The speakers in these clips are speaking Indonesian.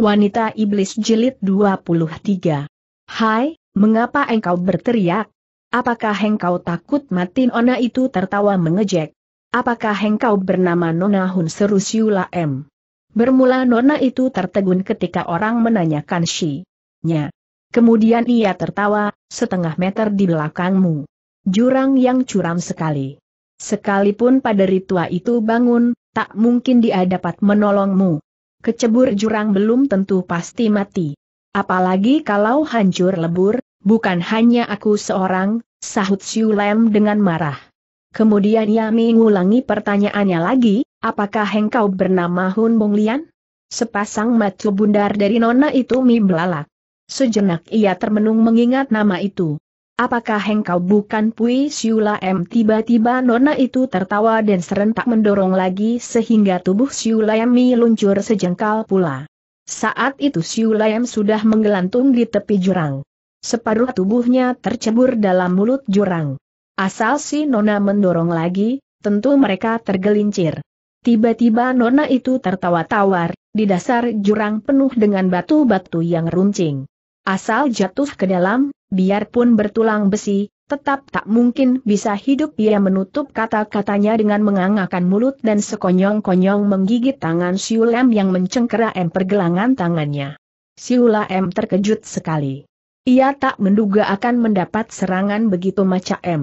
Wanita Iblis Jilid 23. Hai, mengapa engkau berteriak? Apakah engkau takut mati Nona itu tertawa mengejek? Apakah engkau bernama Nona Hun Seru Siula M? Bermula Nona itu tertegun ketika orang menanyakan si. Nya. Kemudian ia tertawa, setengah meter di belakangmu. Jurang yang curam sekali. Sekalipun pada ritua itu bangun, tak mungkin dia dapat menolongmu kecebur jurang belum tentu pasti mati. Apalagi kalau hancur lebur, bukan hanya aku seorang, sahut Siu Lem dengan marah. Kemudian ia mengulangi pertanyaannya lagi, apakah engkau bernama Hun Bonglian? Sepasang mata bundar dari nona itu mi belalak. Sejenak ia termenung mengingat nama itu. Apakah engkau bukan Pui Siula M? Tiba-tiba nona itu tertawa dan serentak mendorong lagi sehingga tubuh Siula M meluncur sejengkal pula. Saat itu Siula M sudah menggelantung di tepi jurang. Separuh tubuhnya tercebur dalam mulut jurang. Asal si nona mendorong lagi, tentu mereka tergelincir. Tiba-tiba nona itu tertawa tawar, di dasar jurang penuh dengan batu-batu yang runcing. Asal jatuh ke dalam, biarpun bertulang besi, tetap tak mungkin bisa hidup ia menutup kata-katanya dengan mengangakan mulut dan sekonyong-konyong menggigit tangan Siulam yang mencengkera M pergelangan tangannya. Siula M terkejut sekali. Ia tak menduga akan mendapat serangan begitu macam M.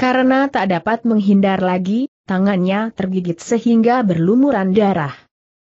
Karena tak dapat menghindar lagi, tangannya tergigit sehingga berlumuran darah.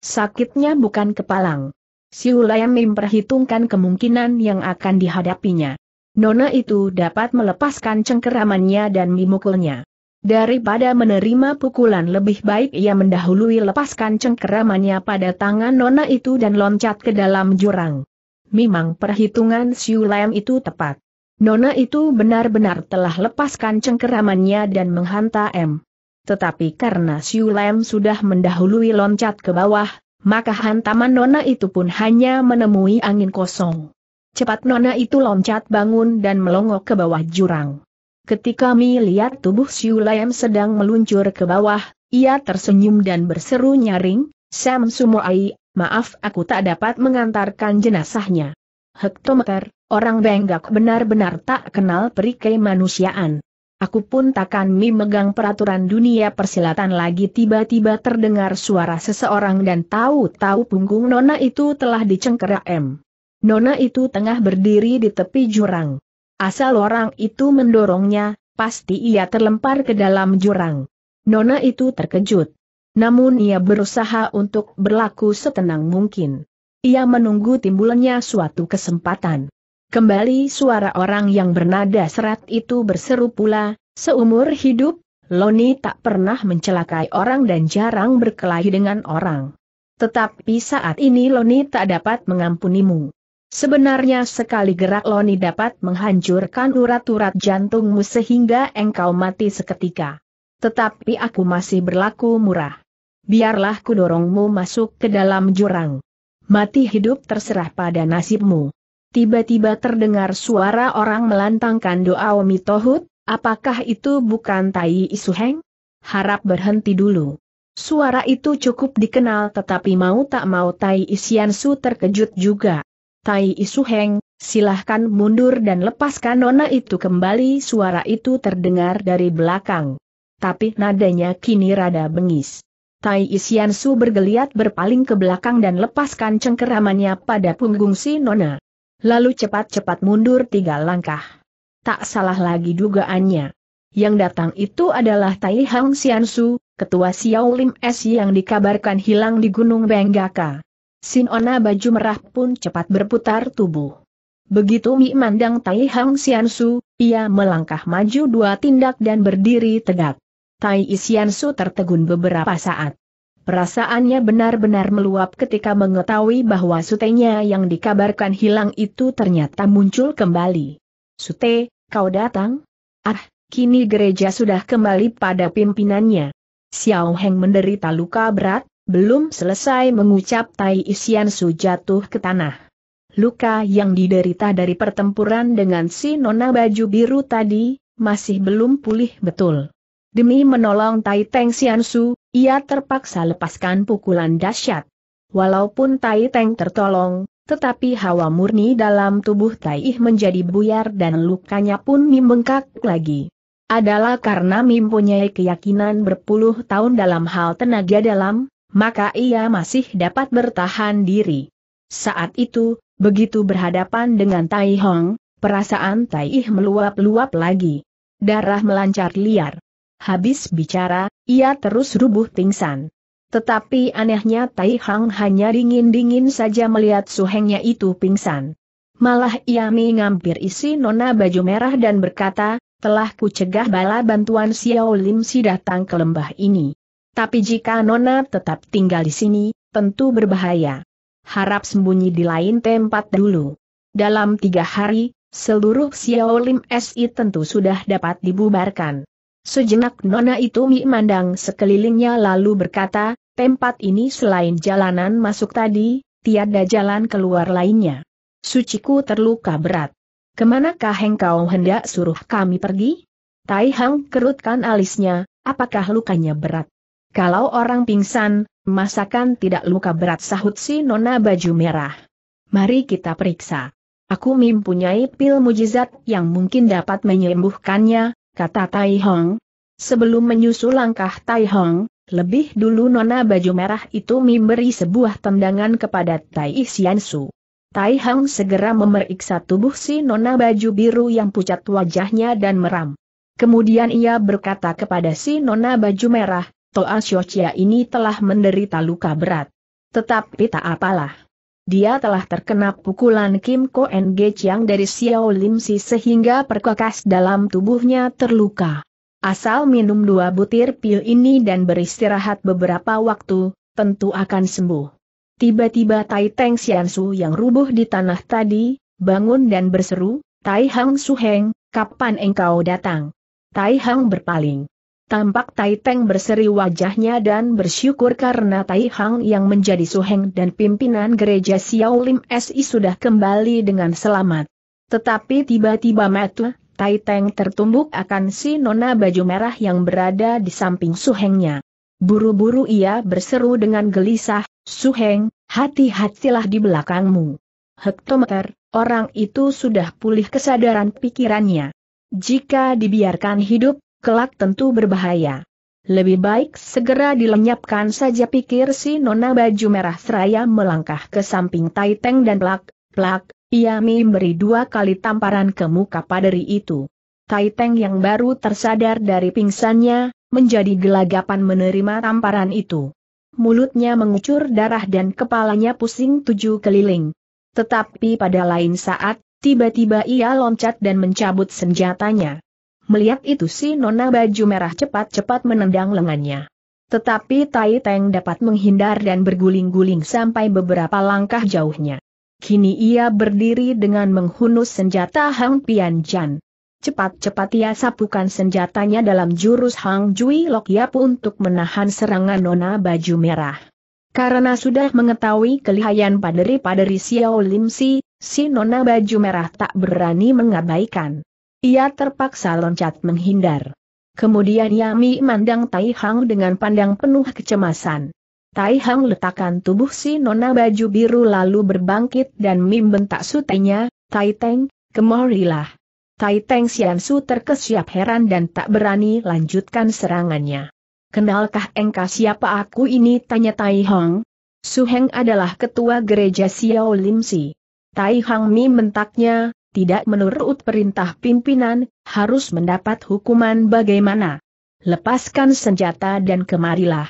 Sakitnya bukan kepalang. Siulayam memperhitungkan kemungkinan yang akan dihadapinya. Nona itu dapat melepaskan cengkeramannya dan memukulnya. Daripada menerima pukulan lebih baik ia mendahului lepaskan cengkeramannya pada tangan Nona itu dan loncat ke dalam jurang. Memang perhitungan Siu Lam itu tepat. Nona itu benar-benar telah lepaskan cengkeramannya dan menghantam Tetapi karena Siu Lam sudah mendahului loncat ke bawah, maka hantaman Nona itu pun hanya menemui angin kosong. Cepat nona itu loncat bangun dan melongok ke bawah jurang. Ketika Mi lihat tubuh Siu Lam sedang meluncur ke bawah, ia tersenyum dan berseru nyaring, Sam Sumoai, maaf aku tak dapat mengantarkan jenazahnya. Hektometer, orang Benggak benar-benar tak kenal peri manusiaan. Aku pun takkan mi megang peraturan dunia persilatan lagi tiba-tiba terdengar suara seseorang dan tahu-tahu punggung nona itu telah dicengkeram. Nona itu tengah berdiri di tepi jurang. Asal orang itu mendorongnya, pasti ia terlempar ke dalam jurang. Nona itu terkejut. Namun ia berusaha untuk berlaku setenang mungkin. Ia menunggu timbulnya suatu kesempatan. Kembali suara orang yang bernada serat itu berseru pula, seumur hidup, Loni tak pernah mencelakai orang dan jarang berkelahi dengan orang. Tetapi saat ini Loni tak dapat mengampunimu. Sebenarnya sekali gerak Loni dapat menghancurkan urat-urat jantungmu sehingga engkau mati seketika. Tetapi aku masih berlaku murah. Biarlah kudorongmu masuk ke dalam jurang. Mati hidup terserah pada nasibmu. Tiba-tiba terdengar suara orang melantangkan doa Omi Tohut, apakah itu bukan Tai Isuheng? Harap berhenti dulu. Suara itu cukup dikenal tetapi mau tak mau Tai Su terkejut juga. Tai Isu Heng, silahkan mundur dan lepaskan nona itu kembali suara itu terdengar dari belakang. Tapi nadanya kini rada bengis. Tai Isian Su bergeliat berpaling ke belakang dan lepaskan cengkeramannya pada punggung si Nona. Lalu cepat-cepat mundur tiga langkah. Tak salah lagi dugaannya. Yang datang itu adalah Tai Hang Sian Su, ketua Xiao Lim S yang dikabarkan hilang di Gunung Benggaka. Sinona baju merah pun cepat berputar tubuh. Begitu Mi mandang Tai Hang Xiansu, ia melangkah maju dua tindak dan berdiri tegak. Tai Xiansu tertegun beberapa saat. Perasaannya benar-benar meluap ketika mengetahui bahwa sutenya yang dikabarkan hilang itu ternyata muncul kembali. Sute, kau datang? Ah, kini gereja sudah kembali pada pimpinannya. Xiao Heng menderita luka berat, belum selesai mengucap Tai Isian Su jatuh ke tanah. Luka yang diderita dari pertempuran dengan si nona baju biru tadi, masih belum pulih betul. Demi menolong Tai Teng Sian Su, ia terpaksa lepaskan pukulan dahsyat. Walaupun Tai Teng tertolong, tetapi hawa murni dalam tubuh Tai menjadi buyar dan lukanya pun membengkak lagi adalah karena mempunyai keyakinan berpuluh tahun dalam hal tenaga dalam, maka ia masih dapat bertahan diri. Saat itu, begitu berhadapan dengan Tai Hong, perasaan Tai meluap-luap lagi. Darah melancar liar. Habis bicara, ia terus rubuh pingsan. Tetapi anehnya Tai Hong hanya dingin-dingin saja melihat suhengnya itu pingsan. Malah ia mengampir isi nona baju merah dan berkata, telah kucegah bala bantuan Xiao Lim si datang ke lembah ini. Tapi jika Nona tetap tinggal di sini, tentu berbahaya. Harap sembunyi di lain tempat dulu. Dalam tiga hari, seluruh Xiaolim SI tentu sudah dapat dibubarkan. Sejenak Nona itu memandang sekelilingnya lalu berkata, tempat ini selain jalanan masuk tadi, tiada jalan keluar lainnya. Suciku terluka berat. Kemanakah engkau hendak suruh kami pergi? Taihang kerutkan alisnya, apakah lukanya berat? Kalau orang pingsan, masakan tidak luka berat sahut si nona baju merah. Mari kita periksa. Aku mempunyai pil mujizat yang mungkin dapat menyembuhkannya, kata Tai Hong. Sebelum menyusul langkah Tai Hong, lebih dulu nona baju merah itu memberi sebuah tendangan kepada Tai Xiansu. Tai Hong segera memeriksa tubuh si nona baju biru yang pucat wajahnya dan meram. Kemudian ia berkata kepada si nona baju merah, Toa Xiochia ini telah menderita luka berat. Tetapi tak apalah. Dia telah terkena pukulan Kim Ko Nge Chiang dari Xiao Lim Si sehingga perkakas dalam tubuhnya terluka. Asal minum dua butir pil ini dan beristirahat beberapa waktu, tentu akan sembuh. Tiba-tiba Tai Teng Xiansu yang rubuh di tanah tadi, bangun dan berseru, Tai Hang Heng, kapan engkau datang? Tai Hang berpaling. Tampak Tai Teng berseri wajahnya dan bersyukur karena Tai Hang yang menjadi suheng dan pimpinan gereja Xiaolim SI sudah kembali dengan selamat. Tetapi tiba-tiba metu, Tai Teng tertumbuk akan si nona baju merah yang berada di samping suhengnya. Buru-buru ia berseru dengan gelisah, Suheng, hati-hatilah di belakangmu. Hektometer, orang itu sudah pulih kesadaran pikirannya. Jika dibiarkan hidup, kelak tentu berbahaya. Lebih baik segera dilenyapkan saja pikir si nona baju merah seraya melangkah ke samping Taiteng dan plak, plak, ia memberi dua kali tamparan ke muka paderi itu. Taiteng yang baru tersadar dari pingsannya, menjadi gelagapan menerima tamparan itu. Mulutnya mengucur darah dan kepalanya pusing tujuh keliling. Tetapi pada lain saat, tiba-tiba ia loncat dan mencabut senjatanya. Melihat itu si nona baju merah cepat-cepat menendang lengannya. Tetapi Tai Teng dapat menghindar dan berguling-guling sampai beberapa langkah jauhnya. Kini ia berdiri dengan menghunus senjata Hang Pian Chan. Cepat-cepat ia sapukan senjatanya dalam jurus Hang Jui Lok Yap untuk menahan serangan nona baju merah. Karena sudah mengetahui kelihayan paderi-paderi Xiao Lim Si, si nona baju merah tak berani mengabaikan. Ia terpaksa loncat menghindar. Kemudian Yami mandang Tai Hang dengan pandang penuh kecemasan. Tai Hang letakkan tubuh si nona baju biru lalu berbangkit dan membentak sutenya, Tai Teng, kemarilah. Tai Teng Su terkesiap heran dan tak berani lanjutkan serangannya. Kenalkah engkau siapa aku ini? tanya Tai Hang. Su Heng adalah ketua gereja Xiao Lim Si. Tai Hang Mi bentaknya tidak menurut perintah pimpinan, harus mendapat hukuman bagaimana. Lepaskan senjata dan kemarilah.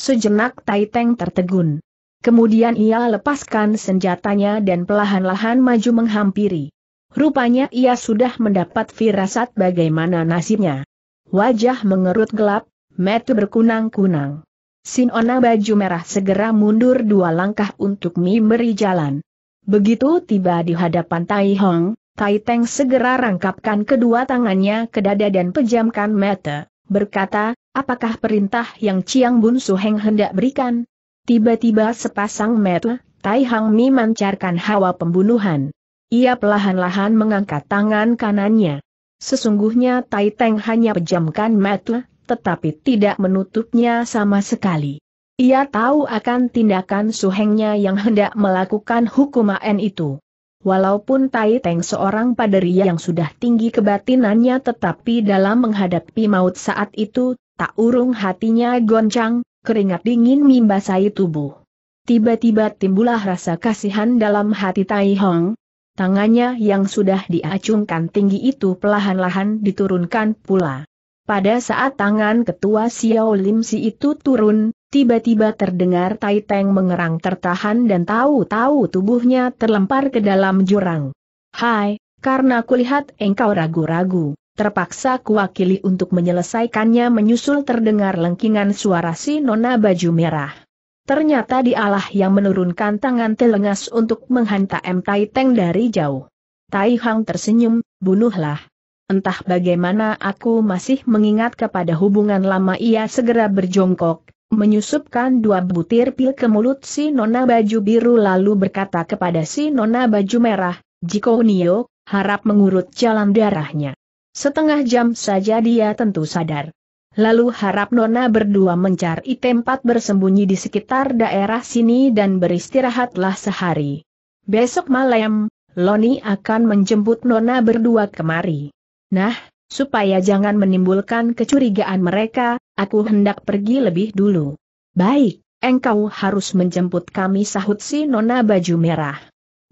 Sejenak Taiteng tertegun. Kemudian ia lepaskan senjatanya dan pelan lahan maju menghampiri. Rupanya ia sudah mendapat firasat bagaimana nasibnya. Wajah mengerut gelap, metu berkunang-kunang. Sinona baju merah segera mundur dua langkah untuk memberi jalan. Begitu tiba di hadapan Tai Hong, Tai Teng segera rangkapkan kedua tangannya ke dada dan pejamkan mata, berkata, apakah perintah yang Chiang Bun Su Heng hendak berikan? Tiba-tiba sepasang mata, Tai Hang Mi mancarkan hawa pembunuhan. Ia perlahan-lahan mengangkat tangan kanannya. Sesungguhnya Tai Teng hanya pejamkan mata, tetapi tidak menutupnya sama sekali. Ia tahu akan tindakan Su Hengnya yang hendak melakukan hukuman itu. Walaupun Tai Teng seorang paderi yang sudah tinggi kebatinannya tetapi dalam menghadapi maut saat itu, tak urung hatinya goncang, keringat dingin membasahi tubuh. Tiba-tiba timbullah rasa kasihan dalam hati Tai Hong. Tangannya yang sudah diacungkan tinggi itu pelahan-lahan diturunkan pula. Pada saat tangan ketua Xiao Lim Si itu turun, tiba-tiba terdengar Tai Teng mengerang tertahan dan tahu-tahu tubuhnya terlempar ke dalam jurang. Hai, karena kulihat engkau ragu-ragu, terpaksa kuwakili untuk menyelesaikannya menyusul terdengar lengkingan suara si nona baju merah. Ternyata dialah yang menurunkan tangan telengas untuk menghantam Tai Teng dari jauh. Tai Hang tersenyum, bunuhlah. Entah bagaimana aku masih mengingat kepada hubungan lama ia segera berjongkok, menyusupkan dua butir pil ke mulut si nona baju biru lalu berkata kepada si nona baju merah, Jiko Nio, harap mengurut jalan darahnya. Setengah jam saja dia tentu sadar. Lalu harap Nona berdua mencari tempat bersembunyi di sekitar daerah sini dan beristirahatlah sehari. Besok malam, Loni akan menjemput Nona berdua kemari. Nah, supaya jangan menimbulkan kecurigaan mereka, aku hendak pergi lebih dulu. Baik, engkau harus menjemput kami sahut si nona baju merah.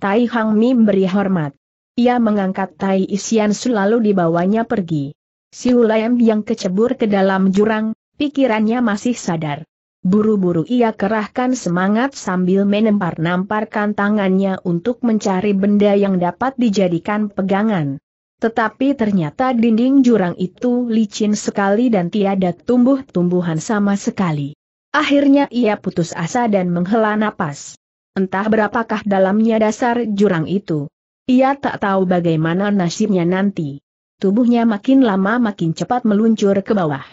Tai Hang Mi beri hormat. Ia mengangkat Tai Isian selalu dibawanya pergi. Si Ulaim yang kecebur ke dalam jurang, pikirannya masih sadar. Buru-buru ia kerahkan semangat sambil menempar-namparkan tangannya untuk mencari benda yang dapat dijadikan pegangan. Tetapi ternyata dinding jurang itu licin sekali dan tiada tumbuh-tumbuhan sama sekali. Akhirnya ia putus asa dan menghela napas. Entah berapakah dalamnya dasar jurang itu. Ia tak tahu bagaimana nasibnya nanti. Tubuhnya makin lama makin cepat meluncur ke bawah.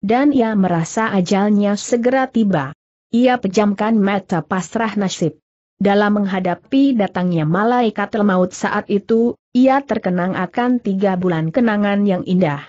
Dan ia merasa ajalnya segera tiba. Ia pejamkan mata pasrah nasib. Dalam menghadapi datangnya malaikat maut saat itu, ia terkenang akan tiga bulan kenangan yang indah.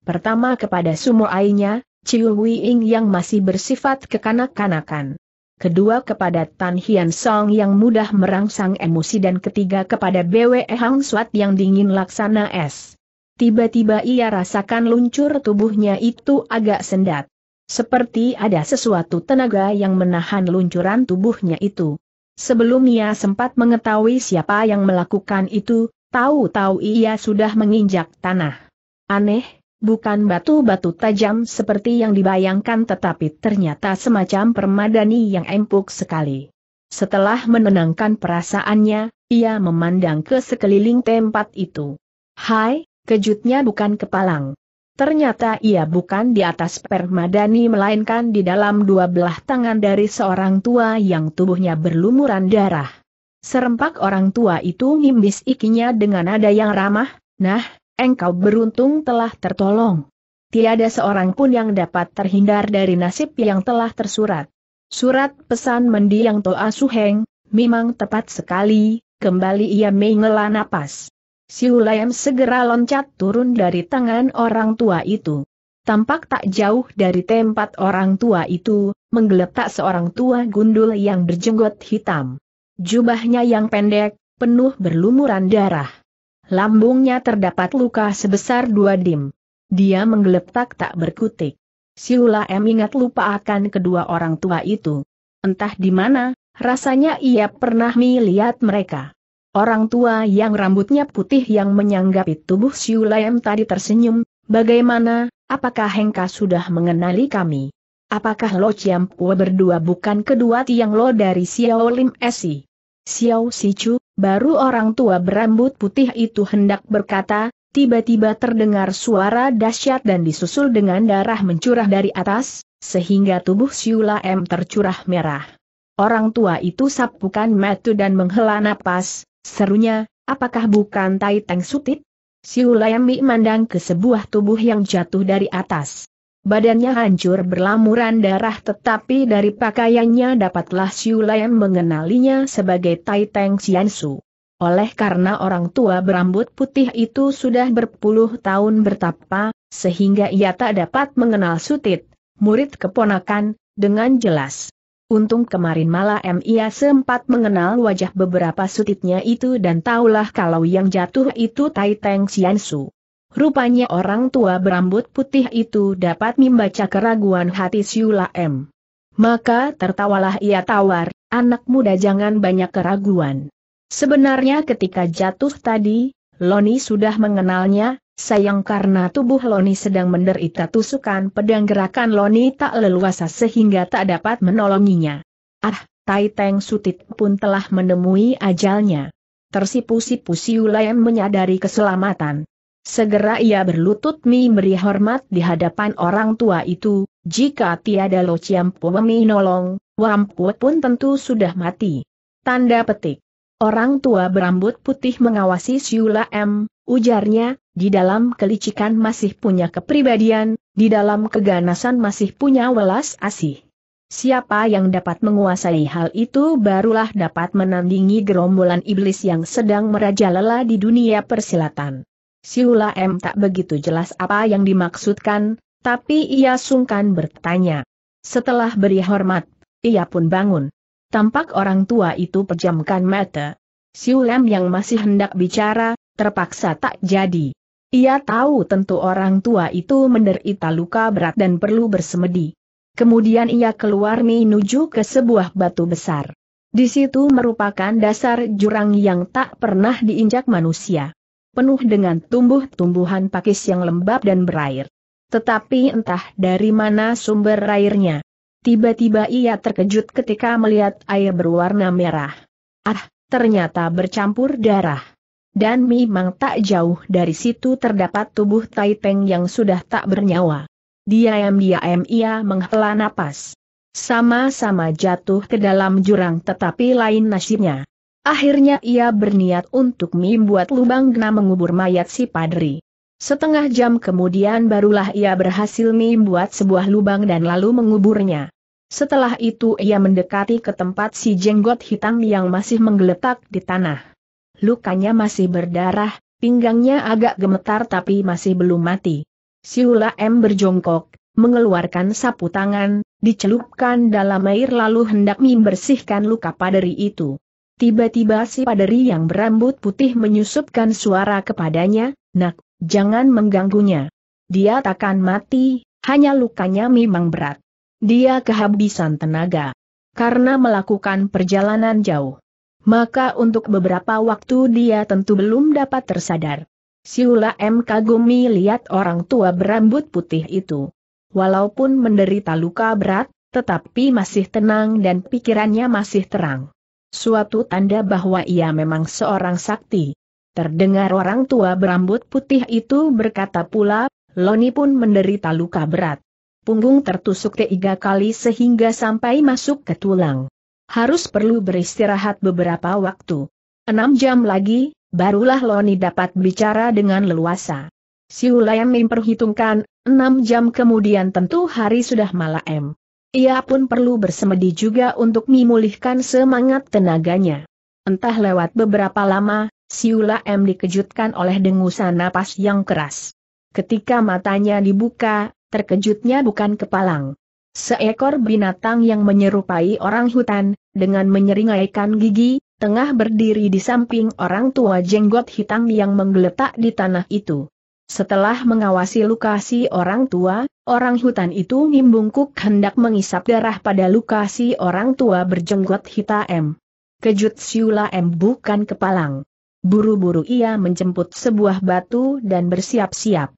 Pertama kepada sumoainya, Chiu Wiing yang masih bersifat kekanak-kanakan. Kedua kepada Tan Hian Song yang mudah merangsang emosi dan ketiga kepada BWE Hang Suat yang dingin laksana es. Tiba-tiba ia rasakan luncur tubuhnya itu agak sendat. Seperti ada sesuatu tenaga yang menahan luncuran tubuhnya itu. Sebelum ia sempat mengetahui siapa yang melakukan itu, tahu-tahu ia sudah menginjak tanah. Aneh, bukan batu-batu tajam seperti yang dibayangkan tetapi ternyata semacam permadani yang empuk sekali. Setelah menenangkan perasaannya, ia memandang ke sekeliling tempat itu. Hai, kejutnya bukan kepalang. Ternyata ia bukan di atas permadani melainkan di dalam dua belah tangan dari seorang tua yang tubuhnya berlumuran darah. Serempak orang tua itu ngimbis ikinya dengan nada yang ramah, nah, engkau beruntung telah tertolong. Tiada seorang pun yang dapat terhindar dari nasib yang telah tersurat. Surat pesan mendiang Toa Suheng, memang tepat sekali, kembali ia mengelah napas. Si Hulayem segera loncat turun dari tangan orang tua itu. Tampak tak jauh dari tempat orang tua itu, menggeletak seorang tua gundul yang berjenggot hitam. Jubahnya yang pendek, penuh berlumuran darah. Lambungnya terdapat luka sebesar dua dim. Dia menggeletak tak berkutik. Siula M ingat lupa akan kedua orang tua itu. Entah di mana, rasanya ia pernah melihat mereka. Orang tua yang rambutnya putih yang menyanggapi tubuh Siu Lam tadi tersenyum, bagaimana, apakah Hengka sudah mengenali kami? Apakah Lo Chiam Pua berdua bukan kedua tiang Lo dari Xiao Lim Esi? Xiao Si Chu, baru orang tua berambut putih itu hendak berkata, tiba-tiba terdengar suara dahsyat dan disusul dengan darah mencurah dari atas, sehingga tubuh Siula M tercurah merah. Orang tua itu sapukan mata dan menghela napas, Serunya, apakah bukan Tai Teng Sutit? Siu Layambi mandang ke sebuah tubuh yang jatuh dari atas. Badannya hancur berlamuran darah tetapi dari pakaiannya dapatlah Siu Layam mengenalinya sebagai Tai Teng Xiansu. Oleh karena orang tua berambut putih itu sudah berpuluh tahun bertapa, sehingga ia tak dapat mengenal Sutit, murid keponakan, dengan jelas. Untung kemarin malam ia sempat mengenal wajah beberapa sutitnya itu dan taulah kalau yang jatuh itu Tai Teng Xiansu. Rupanya orang tua berambut putih itu dapat membaca keraguan hati Siula M. Maka tertawalah ia tawar, anak muda jangan banyak keraguan. Sebenarnya ketika jatuh tadi, Loni sudah mengenalnya, sayang karena tubuh Loni sedang menderita tusukan pedang gerakan Loni tak leluasa sehingga tak dapat menolonginya. Ah, Tai Teng Sutit pun telah menemui ajalnya. Tersipu-sipu Siulayan menyadari keselamatan. Segera ia berlutut memberi hormat di hadapan orang tua itu, jika tiada Lo Ciampu nolong, wampu pun tentu sudah mati. Tanda petik. Orang tua berambut putih mengawasi Siula M, ujarnya, di dalam kelicikan masih punya kepribadian, di dalam keganasan masih punya welas asih. Siapa yang dapat menguasai hal itu barulah dapat menandingi gerombolan iblis yang sedang merajalela di dunia persilatan. Siula M tak begitu jelas apa yang dimaksudkan, tapi ia sungkan bertanya. Setelah beri hormat, ia pun bangun. Tampak orang tua itu pejamkan mata. Siu yang masih hendak bicara, terpaksa tak jadi. Ia tahu tentu orang tua itu menderita luka berat dan perlu bersemedi. Kemudian ia keluar menuju ke sebuah batu besar. Di situ merupakan dasar jurang yang tak pernah diinjak manusia. Penuh dengan tumbuh-tumbuhan pakis yang lembab dan berair. Tetapi entah dari mana sumber airnya. Tiba-tiba ia terkejut ketika melihat air berwarna merah. Ah, ternyata bercampur darah. Dan memang tak jauh dari situ terdapat tubuh Taipeng yang sudah tak bernyawa. Diam-diam ia menghela napas. Sama-sama jatuh ke dalam jurang tetapi lain nasibnya. Akhirnya ia berniat untuk membuat lubang gena mengubur mayat si padri. Setengah jam kemudian barulah ia berhasil membuat sebuah lubang dan lalu menguburnya. Setelah itu ia mendekati ke tempat si jenggot hitam yang masih menggeletak di tanah. Lukanya masih berdarah, pinggangnya agak gemetar tapi masih belum mati. Siula M berjongkok, mengeluarkan sapu tangan, dicelupkan dalam air lalu hendak membersihkan luka paderi itu. Tiba-tiba si paderi yang berambut putih menyusupkan suara kepadanya, nak, jangan mengganggunya. Dia takkan mati, hanya lukanya memang berat. Dia kehabisan tenaga. Karena melakukan perjalanan jauh. Maka untuk beberapa waktu dia tentu belum dapat tersadar. Siula M. kagumi lihat orang tua berambut putih itu. Walaupun menderita luka berat, tetapi masih tenang dan pikirannya masih terang. Suatu tanda bahwa ia memang seorang sakti. Terdengar orang tua berambut putih itu berkata pula, Loni pun menderita luka berat punggung tertusuk tiga kali sehingga sampai masuk ke tulang. Harus perlu beristirahat beberapa waktu. Enam jam lagi, barulah Loni dapat bicara dengan leluasa. Siulayan memperhitungkan, enam jam kemudian tentu hari sudah malam. Ia pun perlu bersemedi juga untuk memulihkan semangat tenaganya. Entah lewat beberapa lama, Siula M dikejutkan oleh dengusan napas yang keras. Ketika matanya dibuka, terkejutnya bukan kepalang. Seekor binatang yang menyerupai orang hutan, dengan menyeringaikan gigi, tengah berdiri di samping orang tua jenggot hitam yang menggeletak di tanah itu. Setelah mengawasi lokasi orang tua, orang hutan itu membungkuk hendak mengisap darah pada lokasi orang tua berjenggot hitam. Kejut Siula M bukan kepalang. Buru-buru ia menjemput sebuah batu dan bersiap-siap.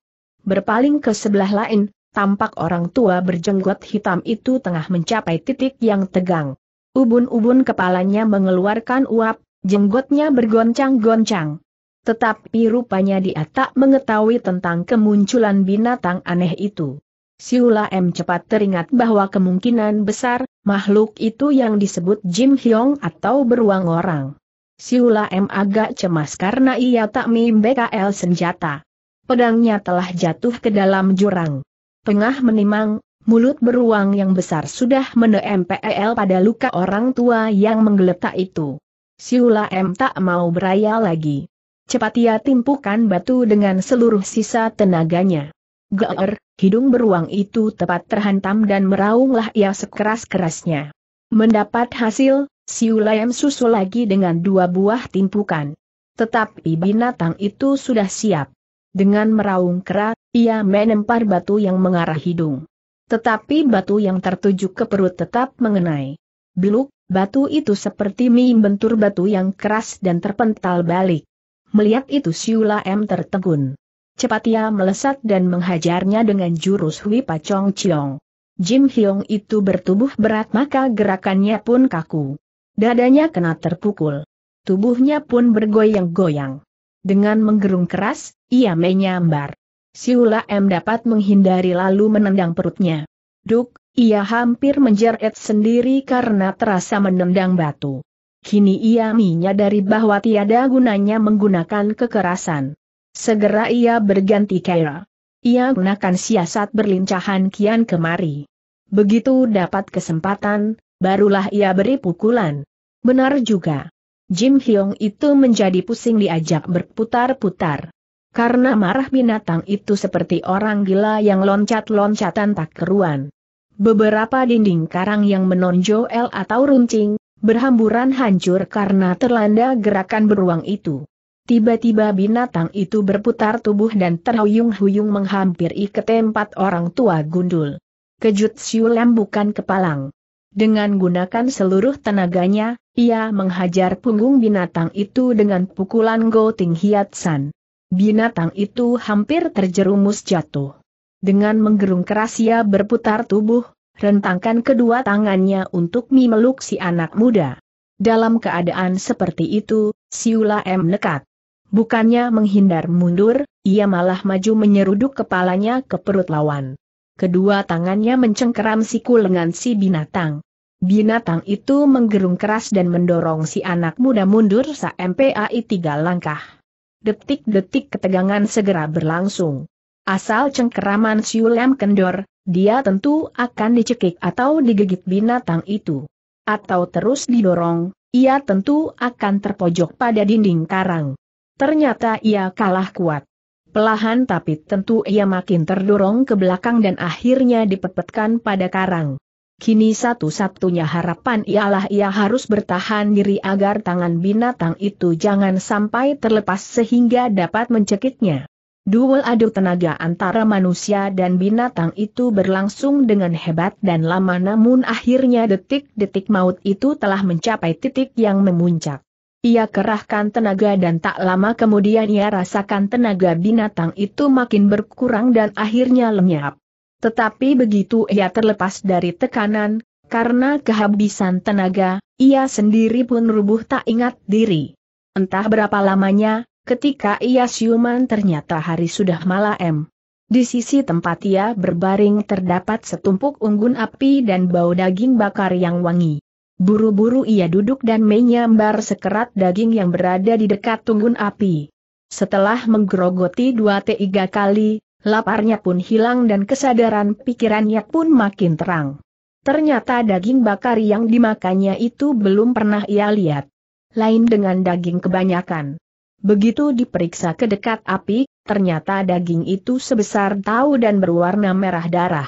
Berpaling ke sebelah lain, tampak orang tua berjenggot hitam itu tengah mencapai titik yang tegang. Ubun-ubun kepalanya mengeluarkan uap, jenggotnya bergoncang-goncang. Tetapi rupanya dia tak mengetahui tentang kemunculan binatang aneh itu. Siula M cepat teringat bahwa kemungkinan besar, makhluk itu yang disebut Jim Hyong atau beruang orang. Siula M agak cemas karena ia tak membekal senjata. Pedangnya telah jatuh ke dalam jurang. Tengah menimang, mulut beruang yang besar sudah menempel pada luka orang tua yang menggeletak itu. Siula M tak mau beraya lagi. Cepat ia timpukan batu dengan seluruh sisa tenaganya. Geer, hidung beruang itu tepat terhantam dan meraunglah ia sekeras-kerasnya. Mendapat hasil, Siula M susul lagi dengan dua buah timpukan. Tetapi binatang itu sudah siap. Dengan meraung keras. Ia menempar batu yang mengarah hidung. Tetapi batu yang tertuju ke perut tetap mengenai. Biluk, batu itu seperti mie bentur batu yang keras dan terpental balik. Melihat itu Siula M tertegun. Cepat ia melesat dan menghajarnya dengan jurus Hui Chong Chiong. Jim Hyong itu bertubuh berat maka gerakannya pun kaku. Dadanya kena terpukul. Tubuhnya pun bergoyang-goyang. Dengan menggerung keras, ia menyambar. Siula M dapat menghindari lalu menendang perutnya. Duk, ia hampir menjeret sendiri karena terasa menendang batu. Kini ia menyadari bahwa tiada gunanya menggunakan kekerasan. Segera ia berganti kera. Ia gunakan siasat berlincahan kian kemari. Begitu dapat kesempatan, barulah ia beri pukulan. Benar juga. Jim Hyong itu menjadi pusing diajak berputar-putar. Karena marah binatang itu seperti orang gila yang loncat-loncatan tak keruan. Beberapa dinding karang yang menonjol atau runcing, berhamburan hancur karena terlanda gerakan beruang itu. Tiba-tiba binatang itu berputar tubuh dan terhuyung-huyung menghampiri ke tempat orang tua gundul. Kejut Siulam bukan kepalang. Dengan gunakan seluruh tenaganya, ia menghajar punggung binatang itu dengan pukulan Goting Hiatsan. Binatang itu hampir terjerumus jatuh. Dengan menggerung keras ia berputar tubuh, rentangkan kedua tangannya untuk memeluk si anak muda. Dalam keadaan seperti itu, Siula M nekat. Bukannya menghindar mundur, ia malah maju menyeruduk kepalanya ke perut lawan. Kedua tangannya mencengkeram siku lengan si binatang. Binatang itu menggerung keras dan mendorong si anak muda mundur sampai tiga langkah detik-detik ketegangan segera berlangsung. Asal cengkeraman Siulam kendor, dia tentu akan dicekik atau digigit binatang itu. Atau terus didorong, ia tentu akan terpojok pada dinding karang. Ternyata ia kalah kuat. Pelahan tapi tentu ia makin terdorong ke belakang dan akhirnya dipepetkan pada karang. Kini satu-satunya harapan ialah ia harus bertahan diri agar tangan binatang itu jangan sampai terlepas sehingga dapat mencekiknya. Duel adu tenaga antara manusia dan binatang itu berlangsung dengan hebat dan lama namun akhirnya detik-detik maut itu telah mencapai titik yang memuncak. Ia kerahkan tenaga dan tak lama kemudian ia rasakan tenaga binatang itu makin berkurang dan akhirnya lenyap. Tetapi begitu ia terlepas dari tekanan, karena kehabisan tenaga, ia sendiri pun rubuh tak ingat diri. Entah berapa lamanya, ketika ia siuman ternyata hari sudah malam. Di sisi tempat ia berbaring terdapat setumpuk unggun api dan bau daging bakar yang wangi. Buru-buru ia duduk dan menyambar sekerat daging yang berada di dekat unggun api. Setelah menggerogoti dua tiga kali, Laparnya pun hilang dan kesadaran pikirannya pun makin terang. Ternyata daging bakar yang dimakannya itu belum pernah ia lihat. Lain dengan daging kebanyakan. Begitu diperiksa ke dekat api, ternyata daging itu sebesar tahu dan berwarna merah darah.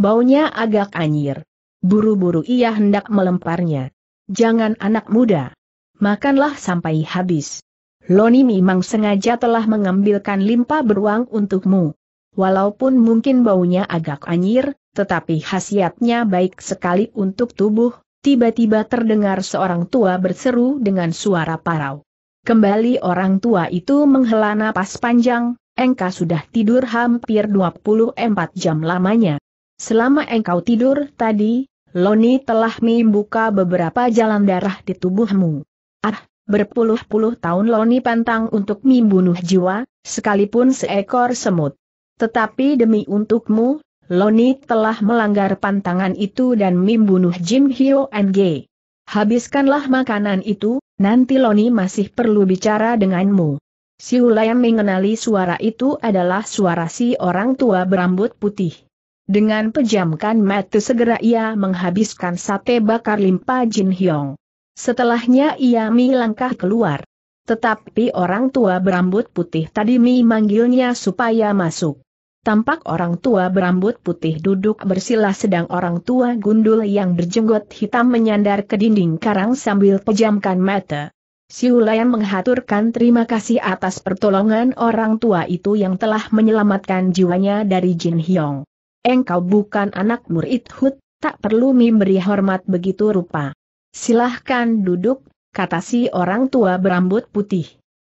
Baunya agak anyir. Buru-buru ia hendak melemparnya. Jangan anak muda. Makanlah sampai habis. Loni memang sengaja telah mengambilkan limpa beruang untukmu. Walaupun mungkin baunya agak anyir, tetapi khasiatnya baik sekali untuk tubuh, tiba-tiba terdengar seorang tua berseru dengan suara parau. Kembali orang tua itu menghela napas panjang, engkau sudah tidur hampir 24 jam lamanya. Selama engkau tidur tadi, Loni telah membuka beberapa jalan darah di tubuhmu. Ah, berpuluh-puluh tahun Loni pantang untuk membunuh jiwa, sekalipun seekor semut. Tetapi demi untukmu, Loni telah melanggar pantangan itu dan membunuh Jim Hyo Ng. Habiskanlah makanan itu, nanti Loni masih perlu bicara denganmu. Si yang mengenali suara itu adalah suara si orang tua berambut putih. Dengan pejamkan mata segera ia menghabiskan sate bakar limpa Jin Hyong. Setelahnya ia melangkah keluar. Tetapi orang tua berambut putih tadi memanggilnya supaya masuk. Tampak orang tua berambut putih duduk bersila sedang orang tua gundul yang berjenggot hitam menyandar ke dinding karang sambil pejamkan mata. yang menghaturkan terima kasih atas pertolongan orang tua itu yang telah menyelamatkan jiwanya dari Jin Hyong. Engkau bukan anak murid Hud, tak perlu memberi hormat begitu rupa. Silahkan duduk, kata si orang tua berambut putih.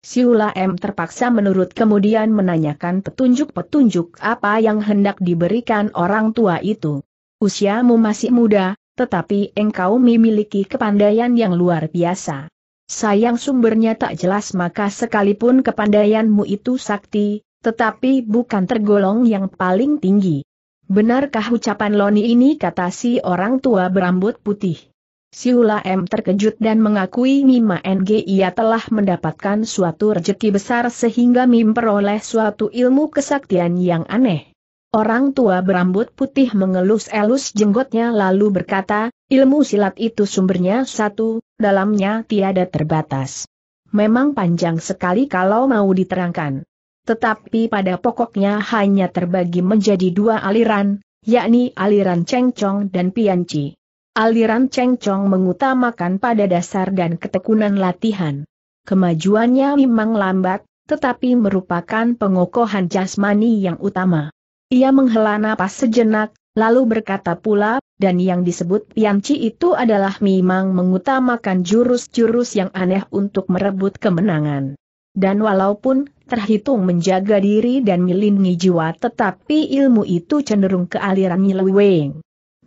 Siula M terpaksa menurut kemudian menanyakan petunjuk-petunjuk apa yang hendak diberikan orang tua itu. Usiamu masih muda, tetapi engkau memiliki kepandaian yang luar biasa. Sayang sumbernya tak jelas maka sekalipun kepandaianmu itu sakti, tetapi bukan tergolong yang paling tinggi. Benarkah ucapan Loni ini kata si orang tua berambut putih? Siula M terkejut dan mengakui Mima NG ia telah mendapatkan suatu rezeki besar sehingga Mim peroleh suatu ilmu kesaktian yang aneh. Orang tua berambut putih mengelus-elus jenggotnya lalu berkata, ilmu silat itu sumbernya satu, dalamnya tiada terbatas. Memang panjang sekali kalau mau diterangkan. Tetapi pada pokoknya hanya terbagi menjadi dua aliran, yakni aliran cengcong dan pianci. Aliran Cheng Chong mengutamakan pada dasar dan ketekunan latihan. Kemajuannya memang lambat, tetapi merupakan pengokohan jasmani yang utama. Ia menghela napas sejenak, lalu berkata pula, dan yang disebut Pianci itu adalah memang mengutamakan jurus-jurus yang aneh untuk merebut kemenangan. Dan walaupun terhitung menjaga diri dan melindungi jiwa tetapi ilmu itu cenderung ke aliran Weng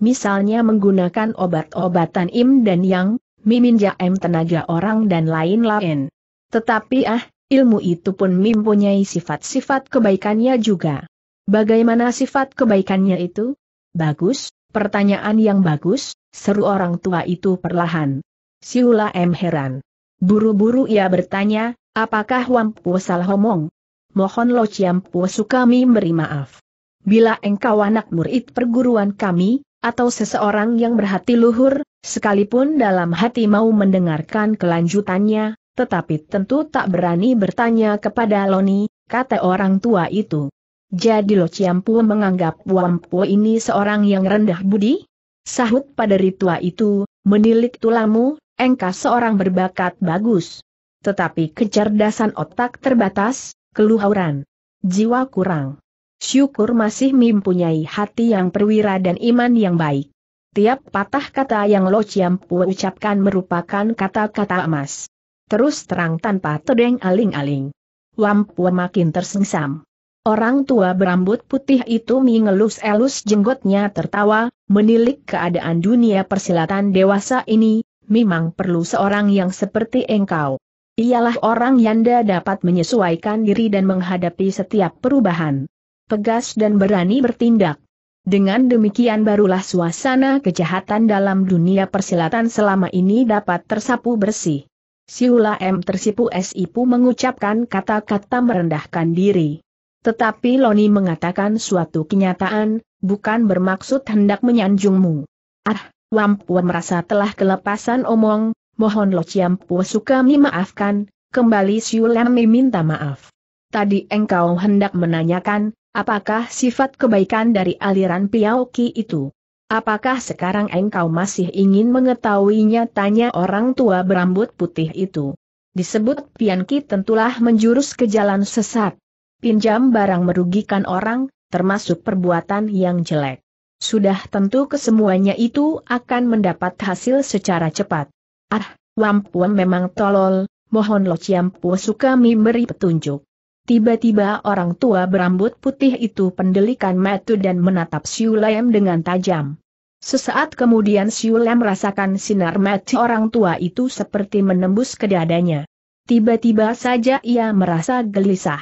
misalnya menggunakan obat-obatan im dan yang, mimin jaem tenaga orang dan lain-lain. Tetapi ah, ilmu itu pun mempunyai sifat-sifat kebaikannya juga. Bagaimana sifat kebaikannya itu? Bagus, pertanyaan yang bagus, seru orang tua itu perlahan. Siula M heran. Buru-buru ia bertanya, apakah Wampu salah omong? Mohon lo Ciampu kami beri maaf. Bila engkau anak murid perguruan kami, atau seseorang yang berhati luhur, sekalipun dalam hati mau mendengarkan kelanjutannya, tetapi tentu tak berani bertanya kepada Loni, kata orang tua itu. Jadi Lo Ciampu menganggap Wampu ini seorang yang rendah budi? Sahut pada ritua itu, menilik tulamu, engkau seorang berbakat bagus. Tetapi kecerdasan otak terbatas, keluhuran. Jiwa kurang. Syukur masih mempunyai hati yang perwira dan iman yang baik. Tiap patah kata yang Lo Chiam Pua ucapkan merupakan kata-kata emas. Terus terang tanpa tedeng aling-aling. Wampua makin tersengsam. Orang tua berambut putih itu mengelus-elus jenggotnya tertawa, menilik keadaan dunia persilatan dewasa ini, memang perlu seorang yang seperti engkau. Ialah orang yang dapat menyesuaikan diri dan menghadapi setiap perubahan tegas dan berani bertindak. Dengan demikian barulah suasana kejahatan dalam dunia persilatan selama ini dapat tersapu bersih. Siula M tersipu Sipu mengucapkan kata-kata merendahkan diri. Tetapi Loni mengatakan suatu kenyataan, bukan bermaksud hendak menyanjungmu. Ah, Wampu merasa telah kelepasan omong, mohon Lo Ciampu suka maafkan, kembali M meminta maaf. Tadi engkau hendak menanyakan, Apakah sifat kebaikan dari aliran Piao Ki itu? Apakah sekarang engkau masih ingin mengetahuinya? Tanya orang tua berambut putih itu. Disebut Pian Pianki tentulah menjurus ke jalan sesat. Pinjam barang merugikan orang, termasuk perbuatan yang jelek. Sudah tentu kesemuanya itu akan mendapat hasil secara cepat. Ah, Wampuan memang tolol, Mohon Lo Ciampu suka memberi petunjuk. Tiba-tiba orang tua berambut putih itu pendelikan metu dan menatap Siulem dengan tajam. Sesaat kemudian Siulem merasakan sinar metu orang tua itu seperti menembus ke dadanya. Tiba-tiba saja ia merasa gelisah.